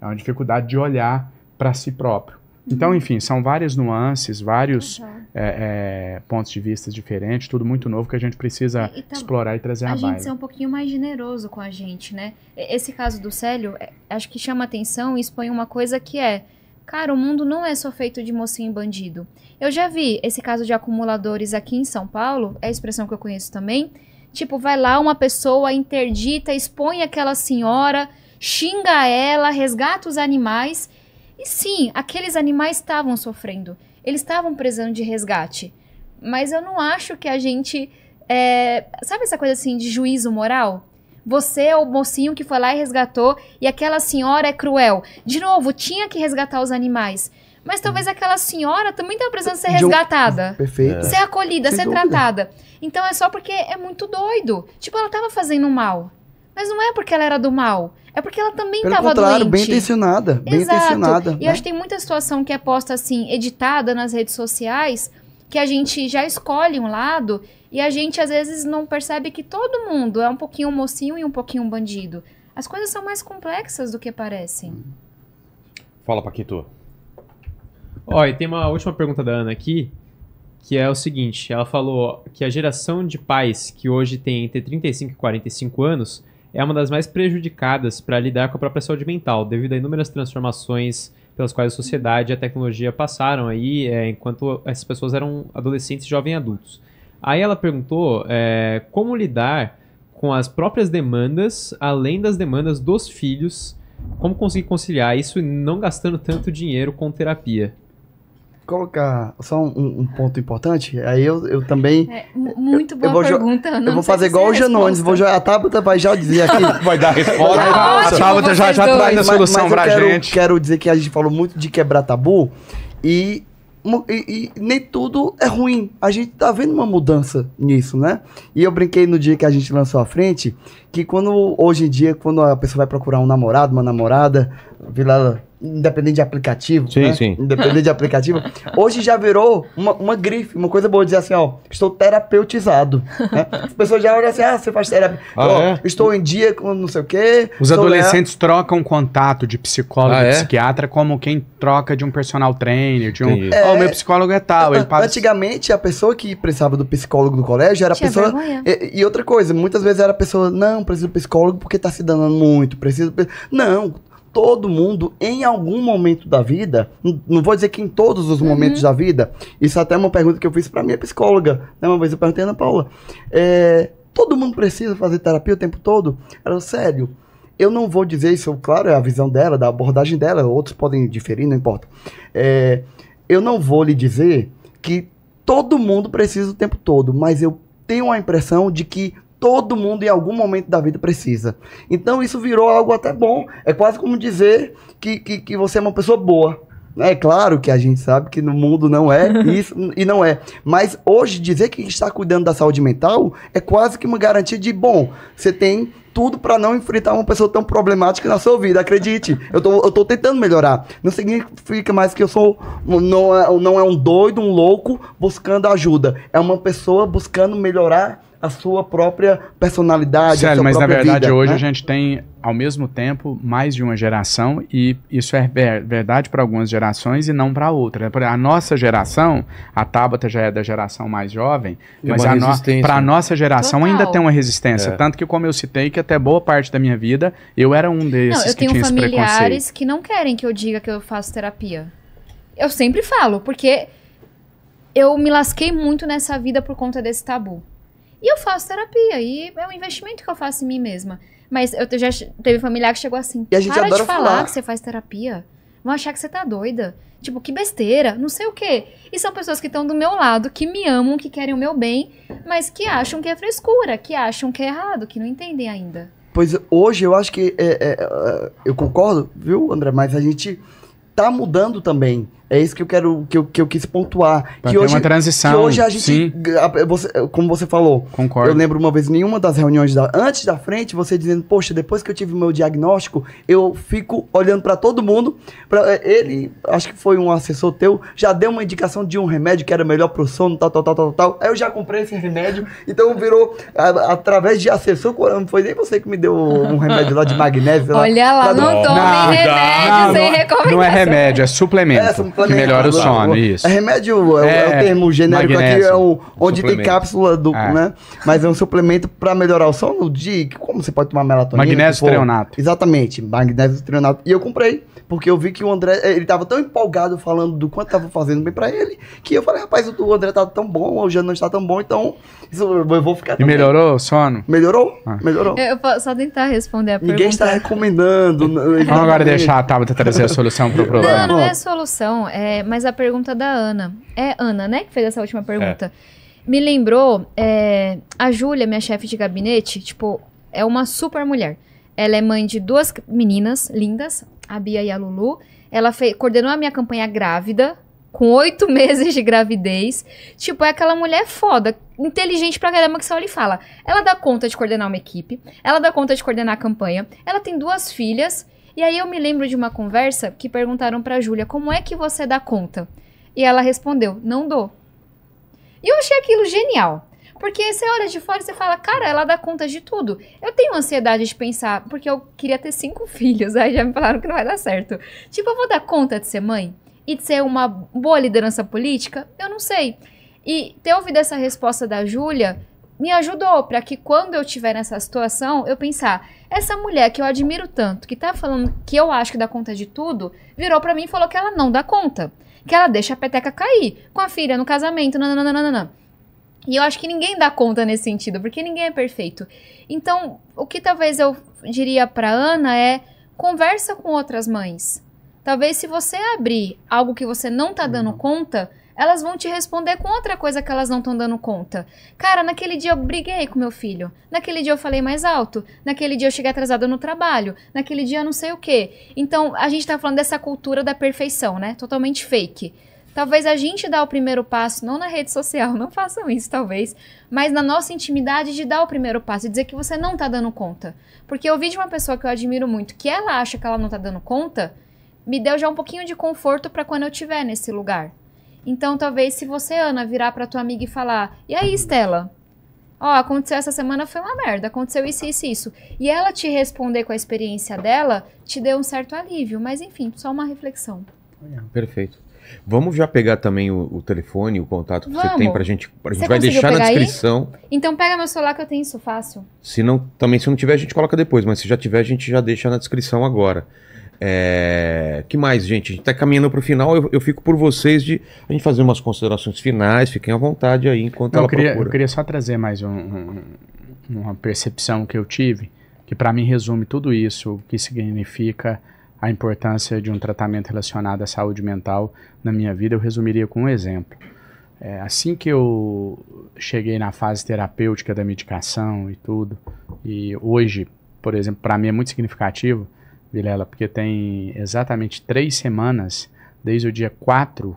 é uma dificuldade de olhar para si próprio. Então, enfim, são várias nuances, vários uhum. é, é, pontos de vista diferentes, tudo muito novo que a gente precisa e, explorar e trazer à baila. A gente ser um pouquinho mais generoso com a gente, né? Esse caso do Célio, é, acho que chama atenção e expõe uma coisa que é, cara, o mundo não é só feito de mocinho e bandido. Eu já vi esse caso de acumuladores aqui em São Paulo, é a expressão que eu conheço também, tipo, vai lá uma pessoa interdita, expõe aquela senhora xinga ela, resgata os animais. E sim, aqueles animais estavam sofrendo, eles estavam precisando de resgate. Mas eu não acho que a gente. É... sabe essa coisa assim de juízo moral? Você é o mocinho que foi lá e resgatou, e aquela senhora é cruel. De novo, tinha que resgatar os animais. Mas talvez aquela senhora também tenha precisando ser resgatada. Perfeito. Ser acolhida, Sem ser dúvida. tratada. Então é só porque é muito doido. Tipo, ela estava fazendo mal. Mas não é porque ela era do mal. É porque ela também estava doente. bem intencionada. Bem Exato. intencionada. E né? acho que tem muita situação que é posta assim, editada nas redes sociais, que a gente já escolhe um lado e a gente às vezes não percebe que todo mundo é um pouquinho mocinho e um pouquinho bandido. As coisas são mais complexas do que parecem. Fala, Paquito. Ó, e tem uma última pergunta da Ana aqui, que é o seguinte: ela falou que a geração de pais que hoje tem entre 35 e 45 anos é uma das mais prejudicadas para lidar com a própria saúde mental, devido a inúmeras transformações pelas quais a sociedade e a tecnologia passaram aí, é, enquanto essas pessoas eram adolescentes e jovens adultos. Aí ela perguntou é, como lidar com as próprias demandas, além das demandas dos filhos, como conseguir conciliar isso não gastando tanto dinheiro com terapia colocar só um, um ponto importante, aí eu, eu também. É, muito boa eu vou pergunta. Eu vou fazer igual é o Janones, vou jogar a Tabata tá, vai já dizer aqui. vai dar resposta. Tá a Tabata já, já traz a solução mas, mas pra quero, gente. Quero dizer que a gente falou muito de quebrar tabu e e, e, nem tudo é ruim. A gente tá vendo uma mudança nisso, né? E eu brinquei no dia que a gente lançou a frente que quando hoje em dia, quando a pessoa vai procurar um namorado, uma namorada, Vila, independente de aplicativo. Sim, né? sim. Independente de aplicativo. Hoje já virou uma, uma grife, uma coisa boa dizer assim, ó, estou terapeutizado. Né? As pessoas já olham assim, ah, você faz terapia. Ah, ó, é? Estou em dia com não sei o quê. Os adolescentes lá. trocam contato de psicólogo ah, e é? psiquiatra como quem troca de um personal trainer, de um. Ó, oh, meu psicólogo é tal. Ele passa... Antigamente, a pessoa que precisava do psicólogo do colégio era a pessoa. E, e, outra coisa, muitas vezes era a pessoa, não, preciso do psicólogo porque está se danando muito, preciso. Não, todo mundo, em algum momento da vida, não vou dizer que em todos os uhum. momentos uhum. da vida, isso é até é uma pergunta que eu fiz para minha psicóloga, né? uma vez eu perguntei a Ana Paula, é, todo mundo precisa fazer terapia o tempo todo? Ela, sério, eu não vou dizer isso, claro, é a visão dela, da abordagem dela, outros podem diferir, não importa. É, eu não vou lhe dizer que todo mundo precisa o tempo todo, mas eu tenho a impressão de que todo mundo em algum momento da vida precisa. Então isso virou algo até bom. É quase como dizer que, que, que você é uma pessoa boa. É claro que a gente sabe que no mundo não é isso e não é. Mas hoje dizer que está cuidando da saúde mental é quase que uma garantia de bom. Você tem tudo para não enfrentar uma pessoa tão problemática na sua vida, acredite. Eu tô, eu tô tentando melhorar. Não significa mais que eu sou não é, não é um doido, um louco buscando ajuda. É uma pessoa buscando melhorar a sua própria personalidade. Sério, mas na verdade vida, hoje né? a gente tem, ao mesmo tempo, mais de uma geração e isso é ver verdade para algumas gerações e não para outras. Né? A nossa geração, a Tabata já é da geração mais jovem, mas para a né? nossa geração Total. ainda tem uma resistência. É. Tanto que, como eu citei, que até boa parte da minha vida eu era um desses não, que tinha esse Eu tenho familiares que não querem que eu diga que eu faço terapia. Eu sempre falo, porque eu me lasquei muito nessa vida por conta desse tabu. E eu faço terapia, e é um investimento que eu faço em mim mesma. Mas eu já teve familiar que chegou assim, e a gente para adora de falar, falar que você faz terapia. Vão achar que você tá doida. Tipo, que besteira, não sei o quê. E são pessoas que estão do meu lado, que me amam, que querem o meu bem, mas que acham que é frescura, que acham que é errado, que não entendem ainda. Pois hoje eu acho que. É, é, é eu concordo, viu, André? Mas a gente tá mudando também. É isso que eu quero, que eu, que eu quis pontuar. Pra que hoje, uma transição. Que hoje a gente, sim. Você, como você falou, Concordo. eu lembro uma vez nenhuma das reuniões da, antes da frente, você dizendo, poxa, depois que eu tive meu diagnóstico, eu fico olhando para todo mundo. Pra, é, ele, acho que foi um assessor teu, já deu uma indicação de um remédio que era melhor pro sono, tal, tal, tal, tal, tal. Aí eu já comprei esse remédio, então virou a, através de assessor, não foi nem você que me deu um remédio lá de magnésio. Olha lá, lá não, não tome remédio não, sem recomendação. Não é remédio, é suplemento. É, que é melhora o sono, é isso. É remédio, é, é, é o é, termo genérico magnésio, aqui, é o, onde tem cápsula do, é. né? Mas é um suplemento para melhorar o sono de como você pode tomar melatonina. Magnésio treonato. Exatamente, magnésio treonato. E eu comprei. Porque eu vi que o André, ele tava tão empolgado falando do quanto tava fazendo bem para ele, que eu falei, rapaz, o André tá tão bom, o Jean não está tão bom, então isso, eu vou ficar. E melhorou o sono? Melhorou? Ah. Melhorou. Eu, posso só tentar responder a pergunta. Ninguém está recomendando. Vamos agora deixar a Tabata trazer a solução pro problema. Não, não é solução, é, mas a pergunta da Ana. É Ana, né, que fez essa última é. pergunta. É. Me lembrou é, a Júlia, minha chefe de gabinete, tipo, é uma super mulher. Ela é mãe de duas meninas lindas, a Bia e a Lulu, ela fez, coordenou a minha campanha grávida, com oito meses de gravidez. Tipo, é aquela mulher foda, inteligente pra caramba que só lhe fala. Ela dá conta de coordenar uma equipe, ela dá conta de coordenar a campanha, ela tem duas filhas. E aí eu me lembro de uma conversa que perguntaram pra Júlia, como é que você dá conta? E ela respondeu, não dou. E eu achei aquilo genial. Porque você olha de fora e você fala, cara, ela dá conta de tudo. Eu tenho ansiedade de pensar, porque eu queria ter cinco filhos, aí já me falaram que não vai dar certo. Tipo, eu vou dar conta de ser mãe? E de ser uma boa liderança política? Eu não sei. E ter ouvido essa resposta da Júlia me ajudou para que quando eu estiver nessa situação, eu pensar, essa mulher que eu admiro tanto, que tá falando que eu acho que dá conta de tudo, virou para mim e falou que ela não dá conta, que ela deixa a peteca cair com a filha no casamento, não. E eu acho que ninguém dá conta nesse sentido, porque ninguém é perfeito. Então, o que talvez eu diria para Ana é conversa com outras mães. Talvez se você abrir algo que você não tá dando uhum. conta, elas vão te responder com outra coisa que elas não estão dando conta. Cara, naquele dia eu briguei com meu filho. Naquele dia eu falei mais alto. Naquele dia eu cheguei atrasada no trabalho. Naquele dia eu não sei o quê. Então, a gente tá falando dessa cultura da perfeição, né? Totalmente fake. Talvez a gente dá o primeiro passo, não na rede social, não façam isso talvez, mas na nossa intimidade de dar o primeiro passo, e dizer que você não tá dando conta. Porque eu vi de uma pessoa que eu admiro muito, que ela acha que ela não tá dando conta, me deu já um pouquinho de conforto para quando eu tiver nesse lugar. Então talvez se você, Ana, virar para tua amiga e falar: "E aí, Estela? Ó, aconteceu essa semana foi uma merda, aconteceu isso isso isso". E ela te responder com a experiência dela, te deu um certo alívio, mas enfim, só uma reflexão. Perfeito. Vamos já pegar também o, o telefone, o contato que Vamos. você tem pra gente. A gente você vai deixar na descrição. Aí? Então pega meu celular que eu tenho isso fácil. Se não, também se não tiver, a gente coloca depois, mas se já tiver, a gente já deixa na descrição agora. É... que mais, gente? A gente tá caminhando pro final, eu, eu, fico por vocês de a gente fazer umas considerações finais, fiquem à vontade aí enquanto não, ela eu queria, procura. Eu queria só trazer mais um, um, uma percepção que eu tive, que para mim resume tudo isso, o que significa a importância de um tratamento relacionado à saúde mental na minha vida, eu resumiria com um exemplo. É, assim que eu cheguei na fase terapêutica da medicação e tudo, e hoje, por exemplo, para mim é muito significativo, Vilela, porque tem exatamente três semanas, desde o dia 4,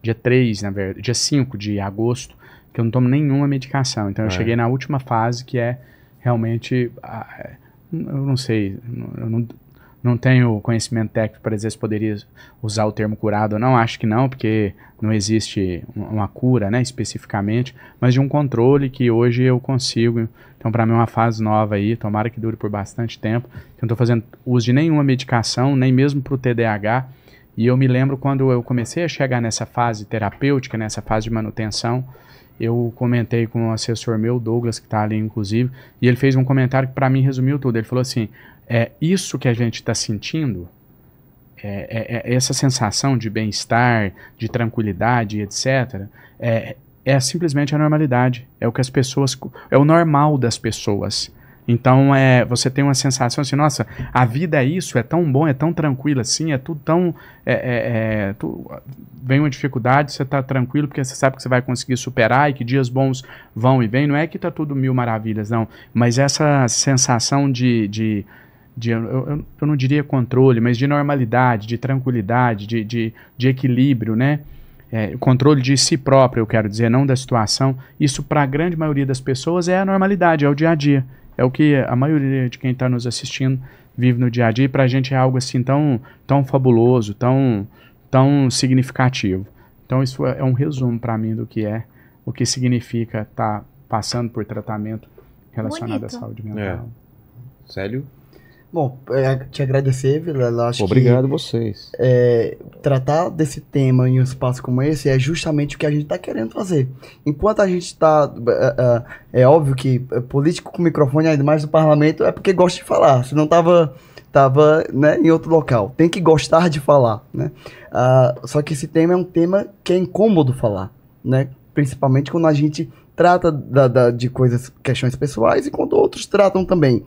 dia 3, na verdade, dia 5 de agosto, que eu não tomo nenhuma medicação. Então é. eu cheguei na última fase que é realmente. Ah, eu não sei, eu não, não tenho conhecimento técnico para dizer se poderia usar o termo curado ou não, acho que não, porque não existe uma cura, né, especificamente, mas de um controle que hoje eu consigo. Então, para mim, é uma fase nova aí, tomara que dure por bastante tempo. Eu não estou fazendo uso de nenhuma medicação, nem mesmo para o TDAH. E eu me lembro quando eu comecei a chegar nessa fase terapêutica, nessa fase de manutenção, eu comentei com um assessor meu, Douglas, que está ali inclusive, e ele fez um comentário que para mim resumiu tudo. Ele falou assim: é isso que a gente está sentindo, é, é, é, essa sensação de bem-estar, de tranquilidade, etc., é, é simplesmente a normalidade. É o que as pessoas. É o normal das pessoas. Então é, você tem uma sensação assim, nossa, a vida é isso, é tão bom, é tão tranquilo assim, é tudo tão. É, é, é, tu, vem uma dificuldade, você está tranquilo porque você sabe que você vai conseguir superar e que dias bons vão e vêm. Não é que está tudo mil maravilhas, não, mas essa sensação de, de de eu, eu, eu, não diria controle, mas de normalidade, de tranquilidade, de, de, de equilíbrio, né? É, controle de si próprio, eu quero dizer, não da situação. Isso, para a grande maioria das pessoas, é a normalidade, é o dia a dia. É o que a maioria de quem está nos assistindo vive no dia a dia, e para a gente é algo assim tão, tão fabuloso, tão, tão significativo. Então, isso é, é um resumo para mim do que é, o que significa estar tá passando por tratamento relacionado Bonito. à saúde mental. É. Bom, é, te agradecer, Vila Acho Obrigado que, vocês. É, tratar desse tema em um espaço como esse é justamente o que a gente está querendo fazer. Enquanto a gente está. É é, é, é, óbvio que político com microfone, ainda mais do parlamento, é porque gosta de falar. Se não estava tava, né, em outro local. Tem que gostar de falar. Né? Ah, só que esse tema é um tema que é incômodo falar. Né? Principalmente quando a gente trata da, da, de coisas, questões pessoais, e quando outros tratam também.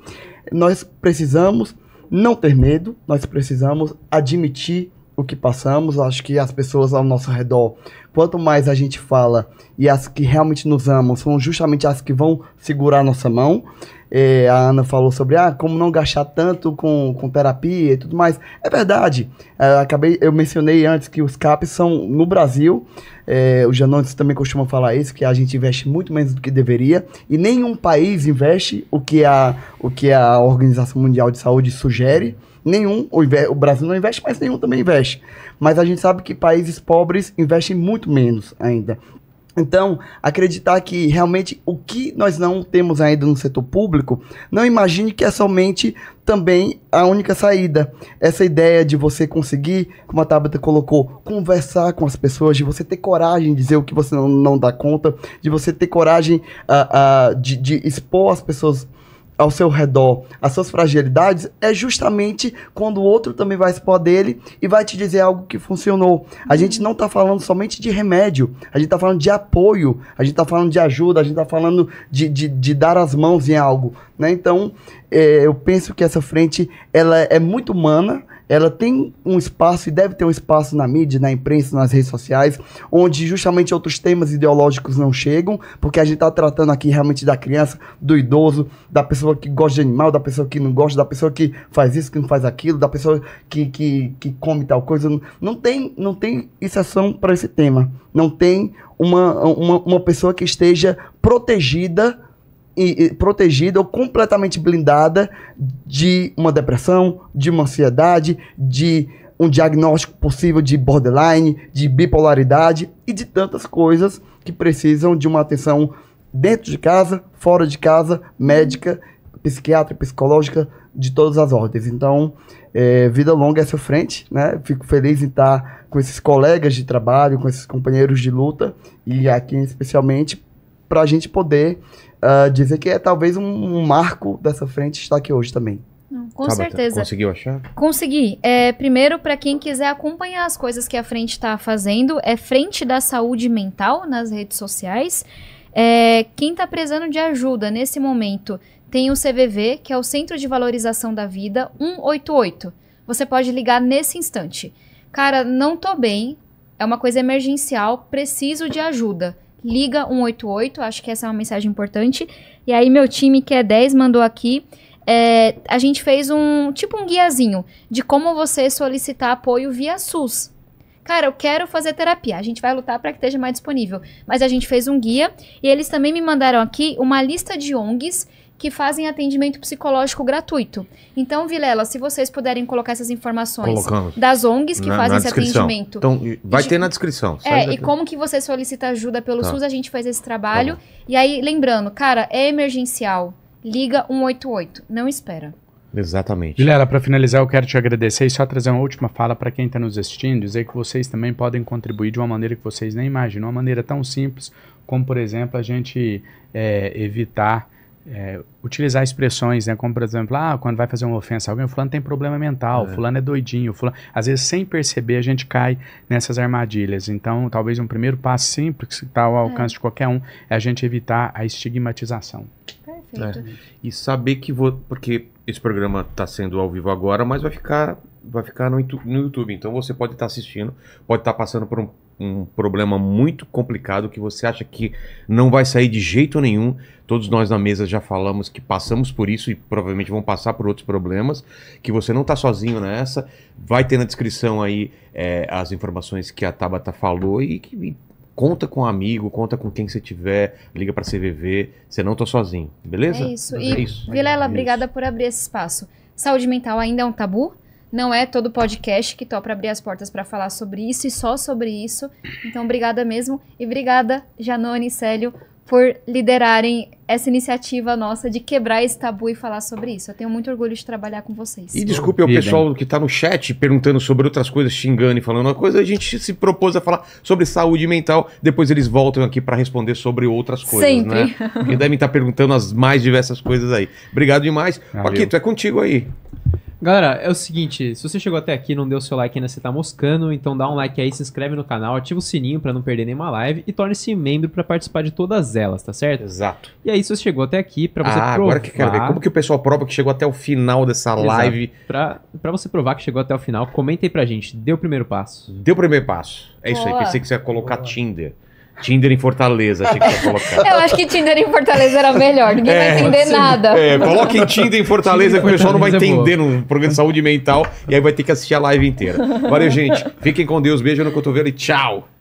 Nós precisamos não ter medo, nós precisamos admitir o que passamos. Acho que as pessoas ao nosso redor, quanto mais a gente fala e as que realmente nos amam, são justamente as que vão segurar nossa mão. É, a Ana falou sobre ah, como não gastar tanto com, com terapia e tudo mais. É verdade. É, eu, acabei, eu mencionei antes que os CAPs são no Brasil. É, os Janones também costumam falar isso, que a gente investe muito menos do que deveria. E nenhum país investe o que a, o que a Organização Mundial de Saúde sugere. Nenhum, o, o Brasil não investe, mas nenhum também investe. Mas a gente sabe que países pobres investem muito menos ainda. Então, acreditar que realmente o que nós não temos ainda no setor público, não imagine que é somente também a única saída. Essa ideia de você conseguir, como a Tabata colocou, conversar com as pessoas, de você ter coragem de dizer o que você não, não dá conta, de você ter coragem uh, uh, de, de expor as pessoas ao seu redor, as suas fragilidades, é justamente quando o outro também vai expor dele e vai te dizer algo que funcionou. A uhum. gente não está falando somente de remédio, a gente está falando de apoio, a gente está falando de ajuda, a gente está falando de, de, de, dar as mãos em algo. Né? Então, é, eu penso que essa frente ela é muito humana, ela tem um espaço e deve ter um espaço na mídia, na imprensa, nas redes sociais, onde justamente outros temas ideológicos não chegam, porque a gente está tratando aqui realmente da criança, do idoso, da pessoa que gosta de animal, da pessoa que não gosta, da pessoa que faz isso, que não faz aquilo, da pessoa que, que, que come tal coisa. Não tem, não tem exceção para esse tema. Não tem uma, uma, uma pessoa que esteja protegida protegida ou completamente blindada de uma depressão, de uma ansiedade, de um diagnóstico possível de borderline, de bipolaridade e de tantas coisas que precisam de uma atenção dentro de casa, fora de casa, médica, psiquiátrica, psicológica, de todas as ordens. Então, é, vida longa é sua frente, né? Fico feliz em estar com esses colegas de trabalho, com esses companheiros de luta e aqui especialmente para a gente poder uh, dizer que é talvez um, marco dessa frente estar aqui hoje também. Não, com tá então. certeza. Conseguiu achar? Consegui. É, primeiro, para quem quiser acompanhar as coisas que a frente está fazendo, é Frente da Saúde Mental nas redes sociais. É, quem está precisando de ajuda nesse momento tem o CVV, que é o Centro de Valorização da Vida 188. Você pode ligar nesse instante. Cara, não tô bem, é uma coisa emergencial, preciso de ajuda liga 188, acho que essa é uma mensagem importante. E aí, meu time, que é 10, mandou aqui. É, a gente fez um tipo um guiazinho de como você solicitar apoio via SUS. Cara, eu quero fazer terapia. A gente vai lutar para que esteja mais disponível. Mas a gente fez um guia e eles também me mandaram aqui uma lista de ONGs que fazem atendimento psicológico gratuito. Então, Vilela, se vocês puderem colocar essas informações Colocamos. das ONGs que na, fazem na esse descrição. atendimento. Então, vai ter na descrição. É, e como que você solicita ajuda pelo tá. SUS, a gente faz esse tá trabalho. Tá. E aí, lembrando, cara, é emergencial. Liga 188, não espera. Exatamente. Vilela, para finalizar, eu quero te agradecer e só trazer uma última fala para quem está nos assistindo, dizer que vocês também podem contribuir de uma maneira que vocês nem imaginam, uma maneira tão simples como, por exemplo, a gente é, evitar é, utilizar expressões, né? Como, por exemplo, ah, quando vai fazer uma ofensa a alguém, fulano tem problema mental, é. fulano é doidinho, fulano... Às vezes, sem perceber, a gente cai nessas armadilhas. Então, talvez um primeiro passo simples que está ao alcance é. de qualquer um é a gente evitar a estigmatização. Perfeito. É. E saber que vou... Porque esse programa está sendo ao vivo agora, mas vai ficar, vai ficar no, YouTube. Então, você pode estar tá assistindo, pode estar tá passando por um um problema muito complicado que você acha que não vai sair de jeito nenhum. Todos nós na mesa já falamos que passamos por isso e provavelmente vão passar por outros problemas, que você não está sozinho nessa. Vai ter na descrição aí é, as informações que a Tabata falou e que e conta com um amigo, conta com quem você tiver, liga para CVV, você não está sozinho, beleza? É isso. É e, é isso. Vilela, é isso. obrigada por abrir esse espaço. Saúde mental ainda é um tabu? Não é todo podcast que topa abrir as portas para falar sobre isso e só sobre isso. Então, obrigada mesmo. E obrigada, Janone e Célio, por liderarem essa iniciativa nossa de quebrar esse tabu e falar sobre isso. Eu tenho muito orgulho de trabalhar com vocês. E desculpe ao pessoal que está no chat perguntando sobre outras coisas, xingando e falando uma coisa, a gente se propôs a falar sobre saúde mental, depois eles voltam aqui para responder sobre outras coisas, né? Sempre. né? Porque devem estar tá perguntando as mais diversas coisas aí. Obrigado demais. Valeu. Paquito, é contigo aí. Galera, é o seguinte, se você chegou até aqui e não deu seu like ainda, você tá moscando, então dá um like aí, se inscreve no canal, ativa o sininho para não perder nenhuma live e torne-se membro para participar de todas elas, tá certo? Exato. E aí, se você chegou até aqui, para você ah, provar... agora que eu quero ver, como que o pessoal prova que chegou até o final dessa Exato. live? Pra, você provar que chegou até o final, comenta aí pra gente, deu o primeiro passo? Deu o primeiro passo. É Boa. isso aí, pensei que você ia colocar Boa. Tinder. Tinder em Fortaleza, achei que colocar. Eu acho que Tinder em Fortaleza era melhor, ninguém é, vai entender nada. É, coloquem Tinder em Fortaleza que o pessoal não vai é entender no programa de saúde mental e aí vai ter que assistir a live inteira. Valeu, gente. Fiquem com Deus, beijo no cotovelo e tchau.